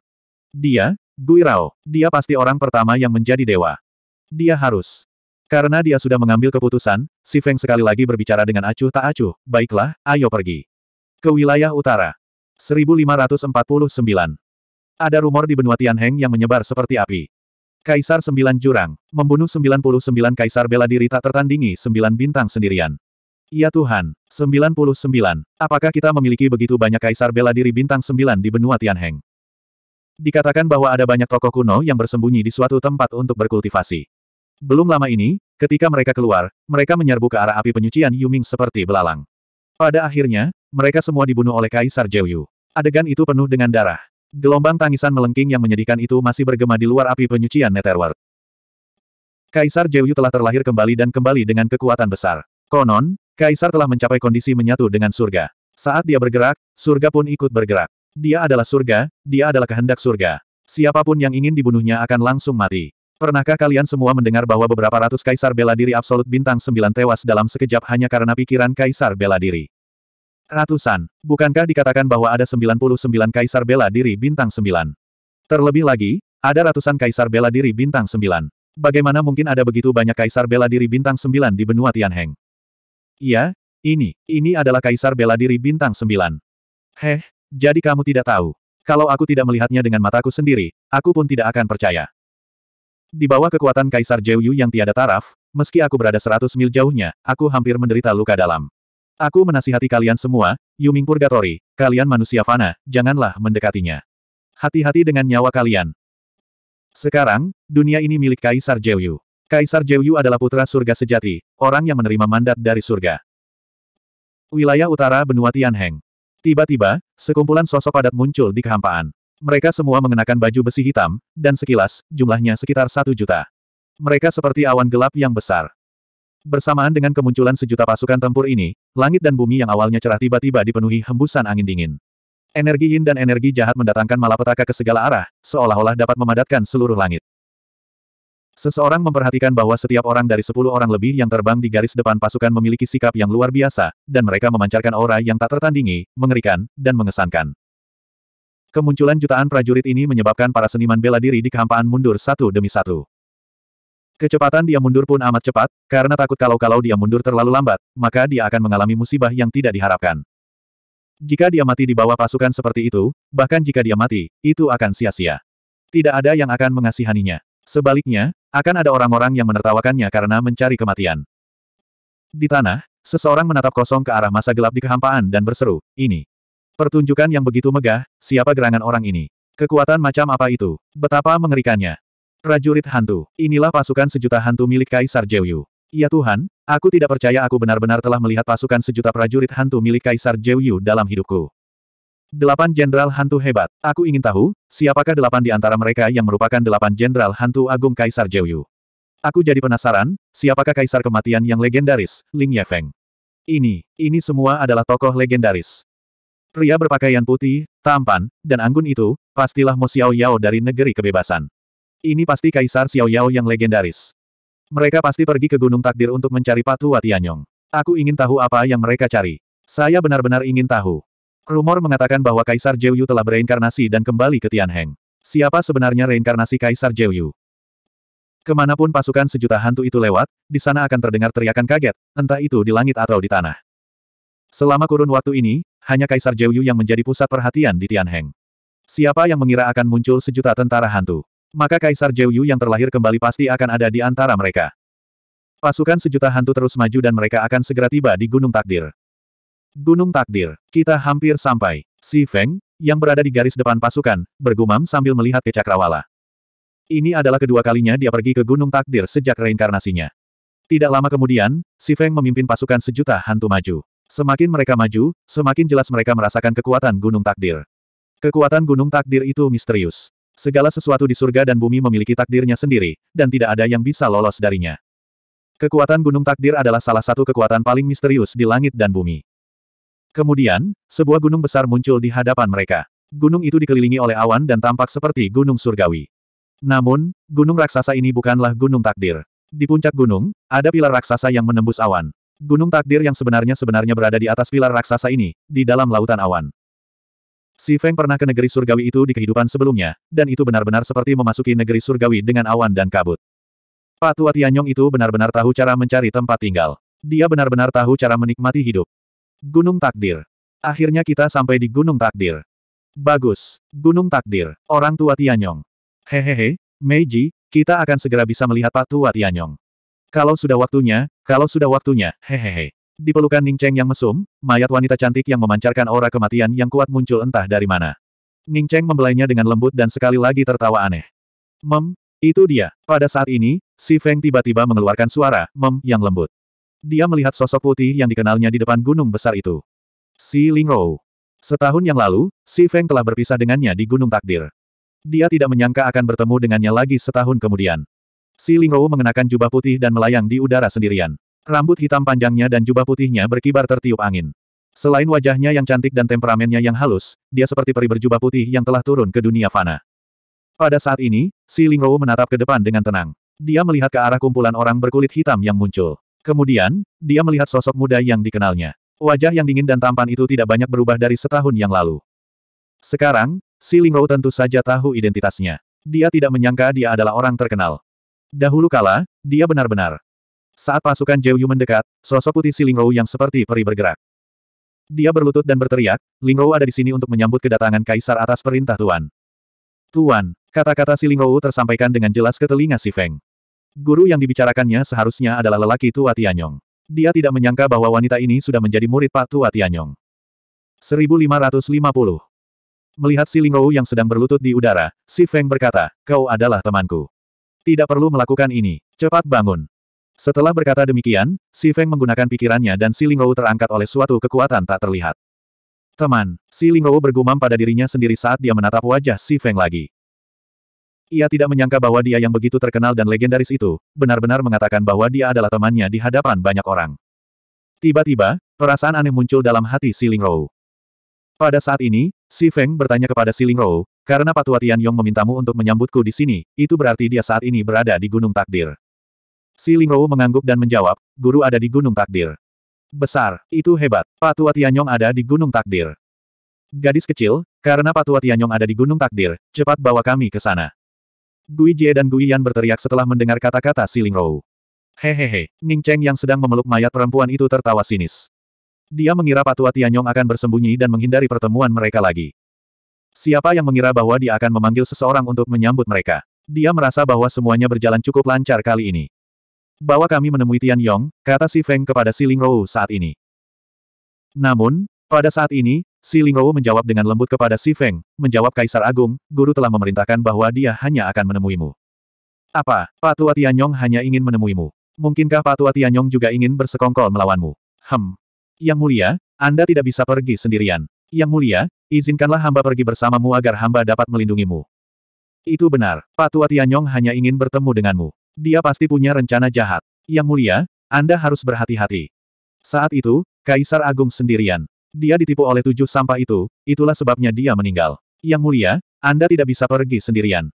Dia, Gui Rao, dia pasti orang pertama yang menjadi dewa. Dia harus. Karena dia sudah mengambil keputusan, si Feng sekali lagi berbicara dengan acuh tak acuh, baiklah, ayo pergi. Ke wilayah utara. 1549. Ada rumor di benua Tianheng yang menyebar seperti api. Kaisar Sembilan Jurang, membunuh 99 kaisar bela diri tak tertandingi sembilan bintang sendirian. Ya Tuhan, 99. Apakah kita memiliki begitu banyak kaisar bela diri bintang sembilan di benua Tianheng? Dikatakan bahwa ada banyak tokoh kuno yang bersembunyi di suatu tempat untuk berkultivasi. Belum lama ini, ketika mereka keluar, mereka menyerbu ke arah api penyucian Yuming seperti belalang. Pada akhirnya, mereka semua dibunuh oleh Kaisar Jeyu. Adegan itu penuh dengan darah. Gelombang tangisan melengking yang menyedihkan itu masih bergema di luar api penyucian Netherworld. Kaisar Jeyu telah terlahir kembali dan kembali dengan kekuatan besar. Konon, Kaisar telah mencapai kondisi menyatu dengan surga. Saat dia bergerak, surga pun ikut bergerak. Dia adalah surga, dia adalah kehendak surga. Siapapun yang ingin dibunuhnya akan langsung mati. Pernahkah kalian semua mendengar bahwa beberapa ratus kaisar bela diri absolut bintang sembilan tewas dalam sekejap hanya karena pikiran kaisar bela diri? Ratusan. Bukankah dikatakan bahwa ada 99 kaisar bela diri bintang sembilan? Terlebih lagi, ada ratusan kaisar bela diri bintang sembilan. Bagaimana mungkin ada begitu banyak kaisar bela diri bintang sembilan di benua Tianheng? Iya, ini, ini adalah kaisar bela diri bintang sembilan. Heh, jadi kamu tidak tahu. Kalau aku tidak melihatnya dengan mataku sendiri, aku pun tidak akan percaya. Di bawah kekuatan Kaisar Jeyu yang tiada taraf, meski aku berada seratus mil jauhnya, aku hampir menderita luka dalam. Aku menasihati kalian semua, Yuming Purgatory, kalian manusia fana, janganlah mendekatinya. Hati-hati dengan nyawa kalian. Sekarang, dunia ini milik Kaisar Jeyu. Kaisar Jeyu adalah putra surga sejati, orang yang menerima mandat dari surga. Wilayah utara benua Tianheng. Tiba-tiba, sekumpulan sosok padat muncul di kehampaan. Mereka semua mengenakan baju besi hitam, dan sekilas, jumlahnya sekitar satu juta. Mereka seperti awan gelap yang besar. Bersamaan dengan kemunculan sejuta pasukan tempur ini, langit dan bumi yang awalnya cerah tiba-tiba dipenuhi hembusan angin dingin. Energi yin dan energi jahat mendatangkan malapetaka ke segala arah, seolah-olah dapat memadatkan seluruh langit. Seseorang memperhatikan bahwa setiap orang dari sepuluh orang lebih yang terbang di garis depan pasukan memiliki sikap yang luar biasa, dan mereka memancarkan aura yang tak tertandingi, mengerikan, dan mengesankan. Kemunculan jutaan prajurit ini menyebabkan para seniman bela diri di kehampaan mundur satu demi satu. Kecepatan dia mundur pun amat cepat, karena takut kalau-kalau dia mundur terlalu lambat, maka dia akan mengalami musibah yang tidak diharapkan. Jika dia mati di bawah pasukan seperti itu, bahkan jika dia mati, itu akan sia-sia. Tidak ada yang akan mengasihaninya. Sebaliknya, akan ada orang-orang yang menertawakannya karena mencari kematian. Di tanah, seseorang menatap kosong ke arah masa gelap di kehampaan dan berseru, ini. Pertunjukan yang begitu megah, siapa gerangan orang ini? Kekuatan macam apa itu? Betapa mengerikannya. Prajurit hantu, inilah pasukan sejuta hantu milik Kaisar Jeyu. Ya Tuhan, aku tidak percaya aku benar-benar telah melihat pasukan sejuta prajurit hantu milik Kaisar Jeyu dalam hidupku. Delapan jenderal hantu hebat. Aku ingin tahu, siapakah delapan di antara mereka yang merupakan delapan jenderal hantu agung Kaisar Jeyu? Aku jadi penasaran, siapakah Kaisar Kematian yang legendaris, Ling Yefeng. Ini, ini semua adalah tokoh legendaris. Pria berpakaian putih, tampan, dan anggun itu, pastilah Mo Xiao Yao dari negeri kebebasan. Ini pasti Kaisar Xiao Yao yang legendaris. Mereka pasti pergi ke Gunung Takdir untuk mencari Patua Tianyong. Aku ingin tahu apa yang mereka cari. Saya benar-benar ingin tahu. Rumor mengatakan bahwa Kaisar Jeyu telah bereinkarnasi dan kembali ke Tianheng. Siapa sebenarnya reinkarnasi Kaisar Jeyu? Kemanapun pasukan sejuta hantu itu lewat, di sana akan terdengar teriakan kaget, entah itu di langit atau di tanah. Selama kurun waktu ini, hanya Kaisar Jeuyu yang menjadi pusat perhatian di Tianheng. Siapa yang mengira akan muncul sejuta tentara hantu? Maka Kaisar Jeuyu yang terlahir kembali pasti akan ada di antara mereka. Pasukan sejuta hantu terus maju dan mereka akan segera tiba di Gunung Takdir. Gunung Takdir, kita hampir sampai. Si Feng, yang berada di garis depan pasukan, bergumam sambil melihat ke Cakrawala. Ini adalah kedua kalinya dia pergi ke Gunung Takdir sejak reinkarnasinya. Tidak lama kemudian, Si Feng memimpin pasukan sejuta hantu maju. Semakin mereka maju, semakin jelas mereka merasakan kekuatan gunung takdir. Kekuatan gunung takdir itu misterius. Segala sesuatu di surga dan bumi memiliki takdirnya sendiri, dan tidak ada yang bisa lolos darinya. Kekuatan gunung takdir adalah salah satu kekuatan paling misterius di langit dan bumi. Kemudian, sebuah gunung besar muncul di hadapan mereka. Gunung itu dikelilingi oleh awan dan tampak seperti gunung surgawi. Namun, gunung raksasa ini bukanlah gunung takdir. Di puncak gunung, ada pilar raksasa yang menembus awan. Gunung takdir yang sebenarnya-sebenarnya berada di atas pilar raksasa ini, di dalam lautan awan. Si Feng pernah ke negeri surgawi itu di kehidupan sebelumnya, dan itu benar-benar seperti memasuki negeri surgawi dengan awan dan kabut. Pak tua Tianyong itu benar-benar tahu cara mencari tempat tinggal. Dia benar-benar tahu cara menikmati hidup. Gunung Takdir. Akhirnya kita sampai di Gunung Takdir. Bagus. Gunung Takdir. Orang tua Tianyong. Hehehe, Meiji, kita akan segera bisa melihat Pak tua Tianyong. Kalau sudah waktunya, kalau sudah waktunya, hehehe. Di pelukan Ning Cheng yang mesum, mayat wanita cantik yang memancarkan aura kematian yang kuat muncul entah dari mana. Ning Cheng membelainya dengan lembut dan sekali lagi tertawa aneh. Mem, itu dia. Pada saat ini, si Feng tiba-tiba mengeluarkan suara, mem, yang lembut. Dia melihat sosok putih yang dikenalnya di depan gunung besar itu. Si Ling Rou. Setahun yang lalu, si Feng telah berpisah dengannya di Gunung Takdir. Dia tidak menyangka akan bertemu dengannya lagi setahun kemudian. Si Lingrou mengenakan jubah putih dan melayang di udara sendirian. Rambut hitam panjangnya dan jubah putihnya berkibar tertiup angin. Selain wajahnya yang cantik dan temperamennya yang halus, dia seperti peri berjubah putih yang telah turun ke dunia fana. Pada saat ini, Si Lingrou menatap ke depan dengan tenang. Dia melihat ke arah kumpulan orang berkulit hitam yang muncul. Kemudian, dia melihat sosok muda yang dikenalnya. Wajah yang dingin dan tampan itu tidak banyak berubah dari setahun yang lalu. Sekarang, Si Lingrou tentu saja tahu identitasnya. Dia tidak menyangka dia adalah orang terkenal. Dahulu kala, dia benar-benar. Saat pasukan Yu mendekat, sosok putih si Rou yang seperti peri bergerak. Dia berlutut dan berteriak, Rou ada di sini untuk menyambut kedatangan Kaisar atas perintah Tuan. Tuan, kata-kata si Rou tersampaikan dengan jelas ke telinga si Feng. Guru yang dibicarakannya seharusnya adalah lelaki tua Tianyong. Dia tidak menyangka bahwa wanita ini sudah menjadi murid Pak Tua Tianyong. 1550 Melihat si Rou yang sedang berlutut di udara, si Feng berkata, kau adalah temanku. Tidak perlu melakukan ini. Cepat bangun. Setelah berkata demikian, Si Feng menggunakan pikirannya dan Si Lingrou terangkat oleh suatu kekuatan tak terlihat. Teman, Si Lingrou bergumam pada dirinya sendiri saat dia menatap wajah Si Feng lagi. Ia tidak menyangka bahwa dia yang begitu terkenal dan legendaris itu, benar-benar mengatakan bahwa dia adalah temannya di hadapan banyak orang. Tiba-tiba, perasaan aneh muncul dalam hati Si Lingrou. Pada saat ini, Si Feng bertanya kepada Si Lingrou. Karena Patua Tianyong memintamu untuk menyambutku di sini, itu berarti dia saat ini berada di Gunung Takdir. Si Lingrou mengangguk dan menjawab, guru ada di Gunung Takdir. Besar, itu hebat, Patua Tianyong ada di Gunung Takdir. Gadis kecil, karena Patua Tianyong ada di Gunung Takdir, cepat bawa kami ke sana. Gui Jie dan Gui Yan berteriak setelah mendengar kata-kata Si Lingrou. Hehehe, Ning Cheng yang sedang memeluk mayat perempuan itu tertawa sinis. Dia mengira Patua Tianyong akan bersembunyi dan menghindari pertemuan mereka lagi. Siapa yang mengira bahwa dia akan memanggil seseorang untuk menyambut mereka? Dia merasa bahwa semuanya berjalan cukup lancar kali ini. Bahwa kami menemui Tian Yong, kata Si Feng kepada Si Ling Rou saat ini. Namun, pada saat ini, Si Ling Rou menjawab dengan lembut kepada Si Feng, menjawab Kaisar Agung, guru telah memerintahkan bahwa dia hanya akan menemuimu. Apa, Patua Yong hanya ingin menemuimu? Mungkinkah Patua Yong juga ingin bersekongkol melawanmu? Hem. Yang mulia, Anda tidak bisa pergi sendirian. Yang mulia, Izinkanlah hamba pergi bersamamu agar hamba dapat melindungimu. Itu benar, Pak Tua Tianyong hanya ingin bertemu denganmu. Dia pasti punya rencana jahat. Yang mulia, Anda harus berhati-hati. Saat itu, Kaisar Agung sendirian. Dia ditipu oleh tujuh sampah itu, itulah sebabnya dia meninggal. Yang mulia, Anda tidak bisa pergi sendirian.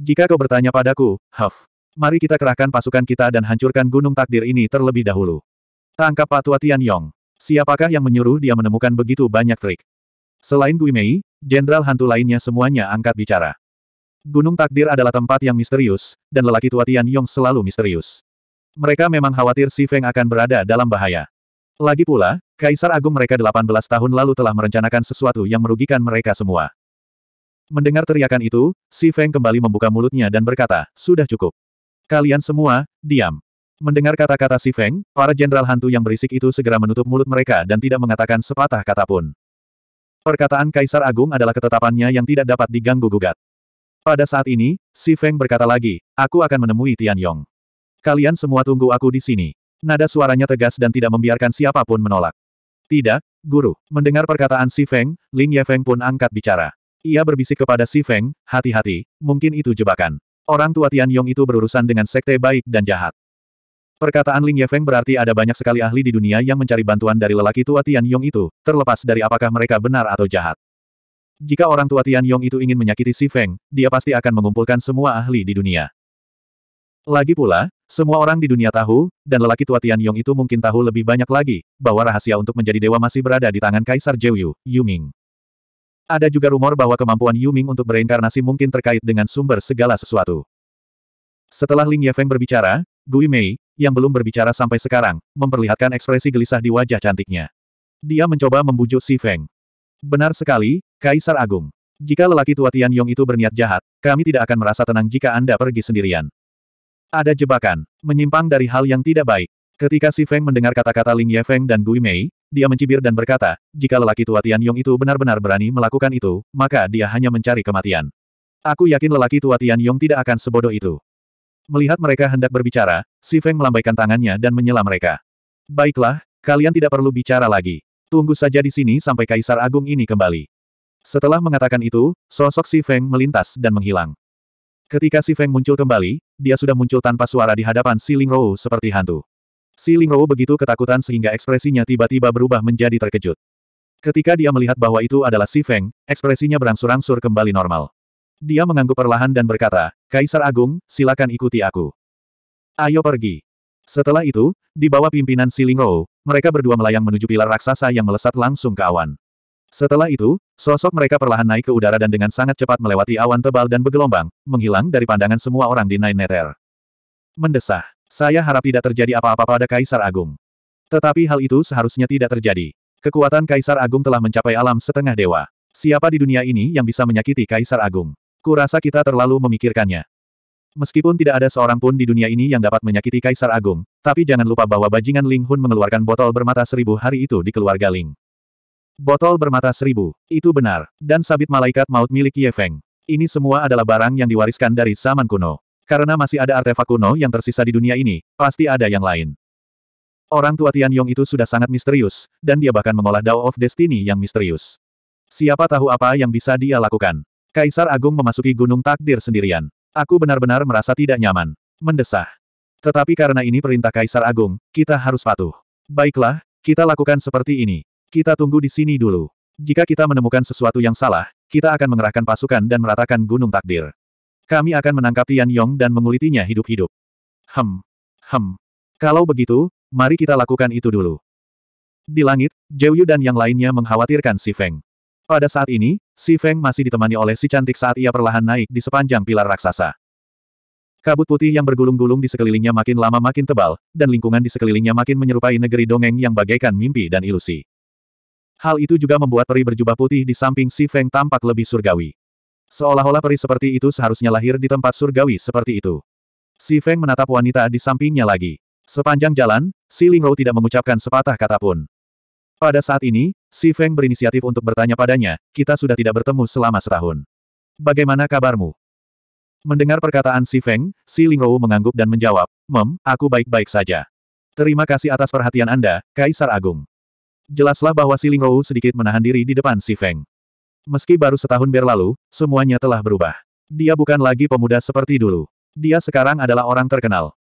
Jika kau bertanya padaku, Huff, mari kita kerahkan pasukan kita dan hancurkan gunung takdir ini terlebih dahulu. Tangkap Pak Tua Yong. Siapakah yang menyuruh dia menemukan begitu banyak trik? Selain Gui jenderal hantu lainnya semuanya angkat bicara. Gunung Takdir adalah tempat yang misterius, dan lelaki tua Tian Yong selalu misterius. Mereka memang khawatir Si Feng akan berada dalam bahaya. Lagi pula, Kaisar Agung mereka 18 tahun lalu telah merencanakan sesuatu yang merugikan mereka semua. Mendengar teriakan itu, Si Feng kembali membuka mulutnya dan berkata, sudah cukup. Kalian semua, diam. Mendengar kata-kata Si Feng, para jenderal hantu yang berisik itu segera menutup mulut mereka dan tidak mengatakan sepatah kata pun. Perkataan Kaisar Agung adalah ketetapannya yang tidak dapat diganggu-gugat. Pada saat ini, Si Feng berkata lagi, aku akan menemui Tian Yong. Kalian semua tunggu aku di sini. Nada suaranya tegas dan tidak membiarkan siapapun menolak. Tidak, Guru. Mendengar perkataan Si Feng, Ling Yefeng pun angkat bicara. Ia berbisik kepada Si Feng, hati-hati, mungkin itu jebakan. Orang tua Tian Yong itu berurusan dengan sekte baik dan jahat. Perkataan Ling Yefeng berarti ada banyak sekali ahli di dunia yang mencari bantuan dari lelaki tua Tian Yong itu, terlepas dari apakah mereka benar atau jahat. Jika orang tua Tian Yong itu ingin menyakiti Si Feng, dia pasti akan mengumpulkan semua ahli di dunia. Lagi pula, semua orang di dunia tahu, dan lelaki tua Tian Yong itu mungkin tahu lebih banyak lagi, bahwa rahasia untuk menjadi dewa masih berada di tangan Kaisar Jeyu, Yuming. Ada juga rumor bahwa kemampuan Yuming untuk bereinkarnasi mungkin terkait dengan sumber segala sesuatu. Setelah Ling Yefeng berbicara, Gui Mei, yang belum berbicara sampai sekarang, memperlihatkan ekspresi gelisah di wajah cantiknya. Dia mencoba membujuk Si Feng. Benar sekali, Kaisar Agung. Jika lelaki tua Tian Yong itu berniat jahat, kami tidak akan merasa tenang jika Anda pergi sendirian. Ada jebakan, menyimpang dari hal yang tidak baik. Ketika Si Feng mendengar kata-kata Ling Yefeng dan Gui Mei, dia mencibir dan berkata, jika lelaki tua Tian Yong itu benar-benar berani melakukan itu, maka dia hanya mencari kematian. Aku yakin lelaki tua Tian Yong tidak akan sebodoh itu. Melihat mereka hendak berbicara, Si Feng melambaikan tangannya dan menyela mereka. Baiklah, kalian tidak perlu bicara lagi. Tunggu saja di sini sampai Kaisar Agung ini kembali. Setelah mengatakan itu, sosok Si Feng melintas dan menghilang. Ketika Si Feng muncul kembali, dia sudah muncul tanpa suara di hadapan Si Lingrou seperti hantu. Si Lingrou begitu ketakutan sehingga ekspresinya tiba-tiba berubah menjadi terkejut. Ketika dia melihat bahwa itu adalah Si Feng, ekspresinya berangsur-angsur kembali normal. Dia mengangguk perlahan dan berkata, Kaisar Agung, silakan ikuti aku. Ayo pergi. Setelah itu, di bawah pimpinan Silingro, mereka berdua melayang menuju pilar raksasa yang melesat langsung ke awan. Setelah itu, sosok mereka perlahan naik ke udara dan dengan sangat cepat melewati awan tebal dan bergelombang, menghilang dari pandangan semua orang di Nine Nether. Mendesah. Saya harap tidak terjadi apa-apa pada Kaisar Agung. Tetapi hal itu seharusnya tidak terjadi. Kekuatan Kaisar Agung telah mencapai alam setengah dewa. Siapa di dunia ini yang bisa menyakiti Kaisar Agung? Kurasa kita terlalu memikirkannya. Meskipun tidak ada seorang pun di dunia ini yang dapat menyakiti Kaisar Agung, tapi jangan lupa bahwa bajingan Ling Hun mengeluarkan botol bermata seribu hari itu di keluarga Ling. Botol bermata seribu, itu benar, dan sabit malaikat maut milik Ye Feng. Ini semua adalah barang yang diwariskan dari zaman kuno. Karena masih ada artefak kuno yang tersisa di dunia ini, pasti ada yang lain. Orang tua Tian Yong itu sudah sangat misterius, dan dia bahkan mengolah Dao of Destiny yang misterius. Siapa tahu apa yang bisa dia lakukan. Kaisar Agung memasuki gunung takdir sendirian. Aku benar-benar merasa tidak nyaman. Mendesah. Tetapi karena ini perintah Kaisar Agung, kita harus patuh. Baiklah, kita lakukan seperti ini. Kita tunggu di sini dulu. Jika kita menemukan sesuatu yang salah, kita akan mengerahkan pasukan dan meratakan gunung takdir. Kami akan menangkap Tian Yong dan mengulitinya hidup-hidup. Hem. Hem. Kalau begitu, mari kita lakukan itu dulu. Di langit, Zhou Yu dan yang lainnya mengkhawatirkan Si Feng. Pada saat ini, Si Feng masih ditemani oleh si cantik saat ia perlahan naik di sepanjang pilar raksasa. Kabut putih yang bergulung-gulung di sekelilingnya makin lama makin tebal, dan lingkungan di sekelilingnya makin menyerupai negeri dongeng yang bagaikan mimpi dan ilusi. Hal itu juga membuat peri berjubah putih di samping Si Feng tampak lebih surgawi. Seolah-olah peri seperti itu seharusnya lahir di tempat surgawi seperti itu. Si Feng menatap wanita di sampingnya lagi. Sepanjang jalan, Si Lingrou tidak mengucapkan sepatah kata pun. Pada saat ini, Si Feng berinisiatif untuk bertanya padanya, kita sudah tidak bertemu selama setahun. Bagaimana kabarmu? Mendengar perkataan Si Feng, Si Lingrou mengangguk dan menjawab, Mem, aku baik-baik saja. Terima kasih atas perhatian Anda, Kaisar Agung. Jelaslah bahwa Si Lingrou sedikit menahan diri di depan Si Feng. Meski baru setahun berlalu, semuanya telah berubah. Dia bukan lagi pemuda seperti dulu. Dia sekarang adalah orang terkenal.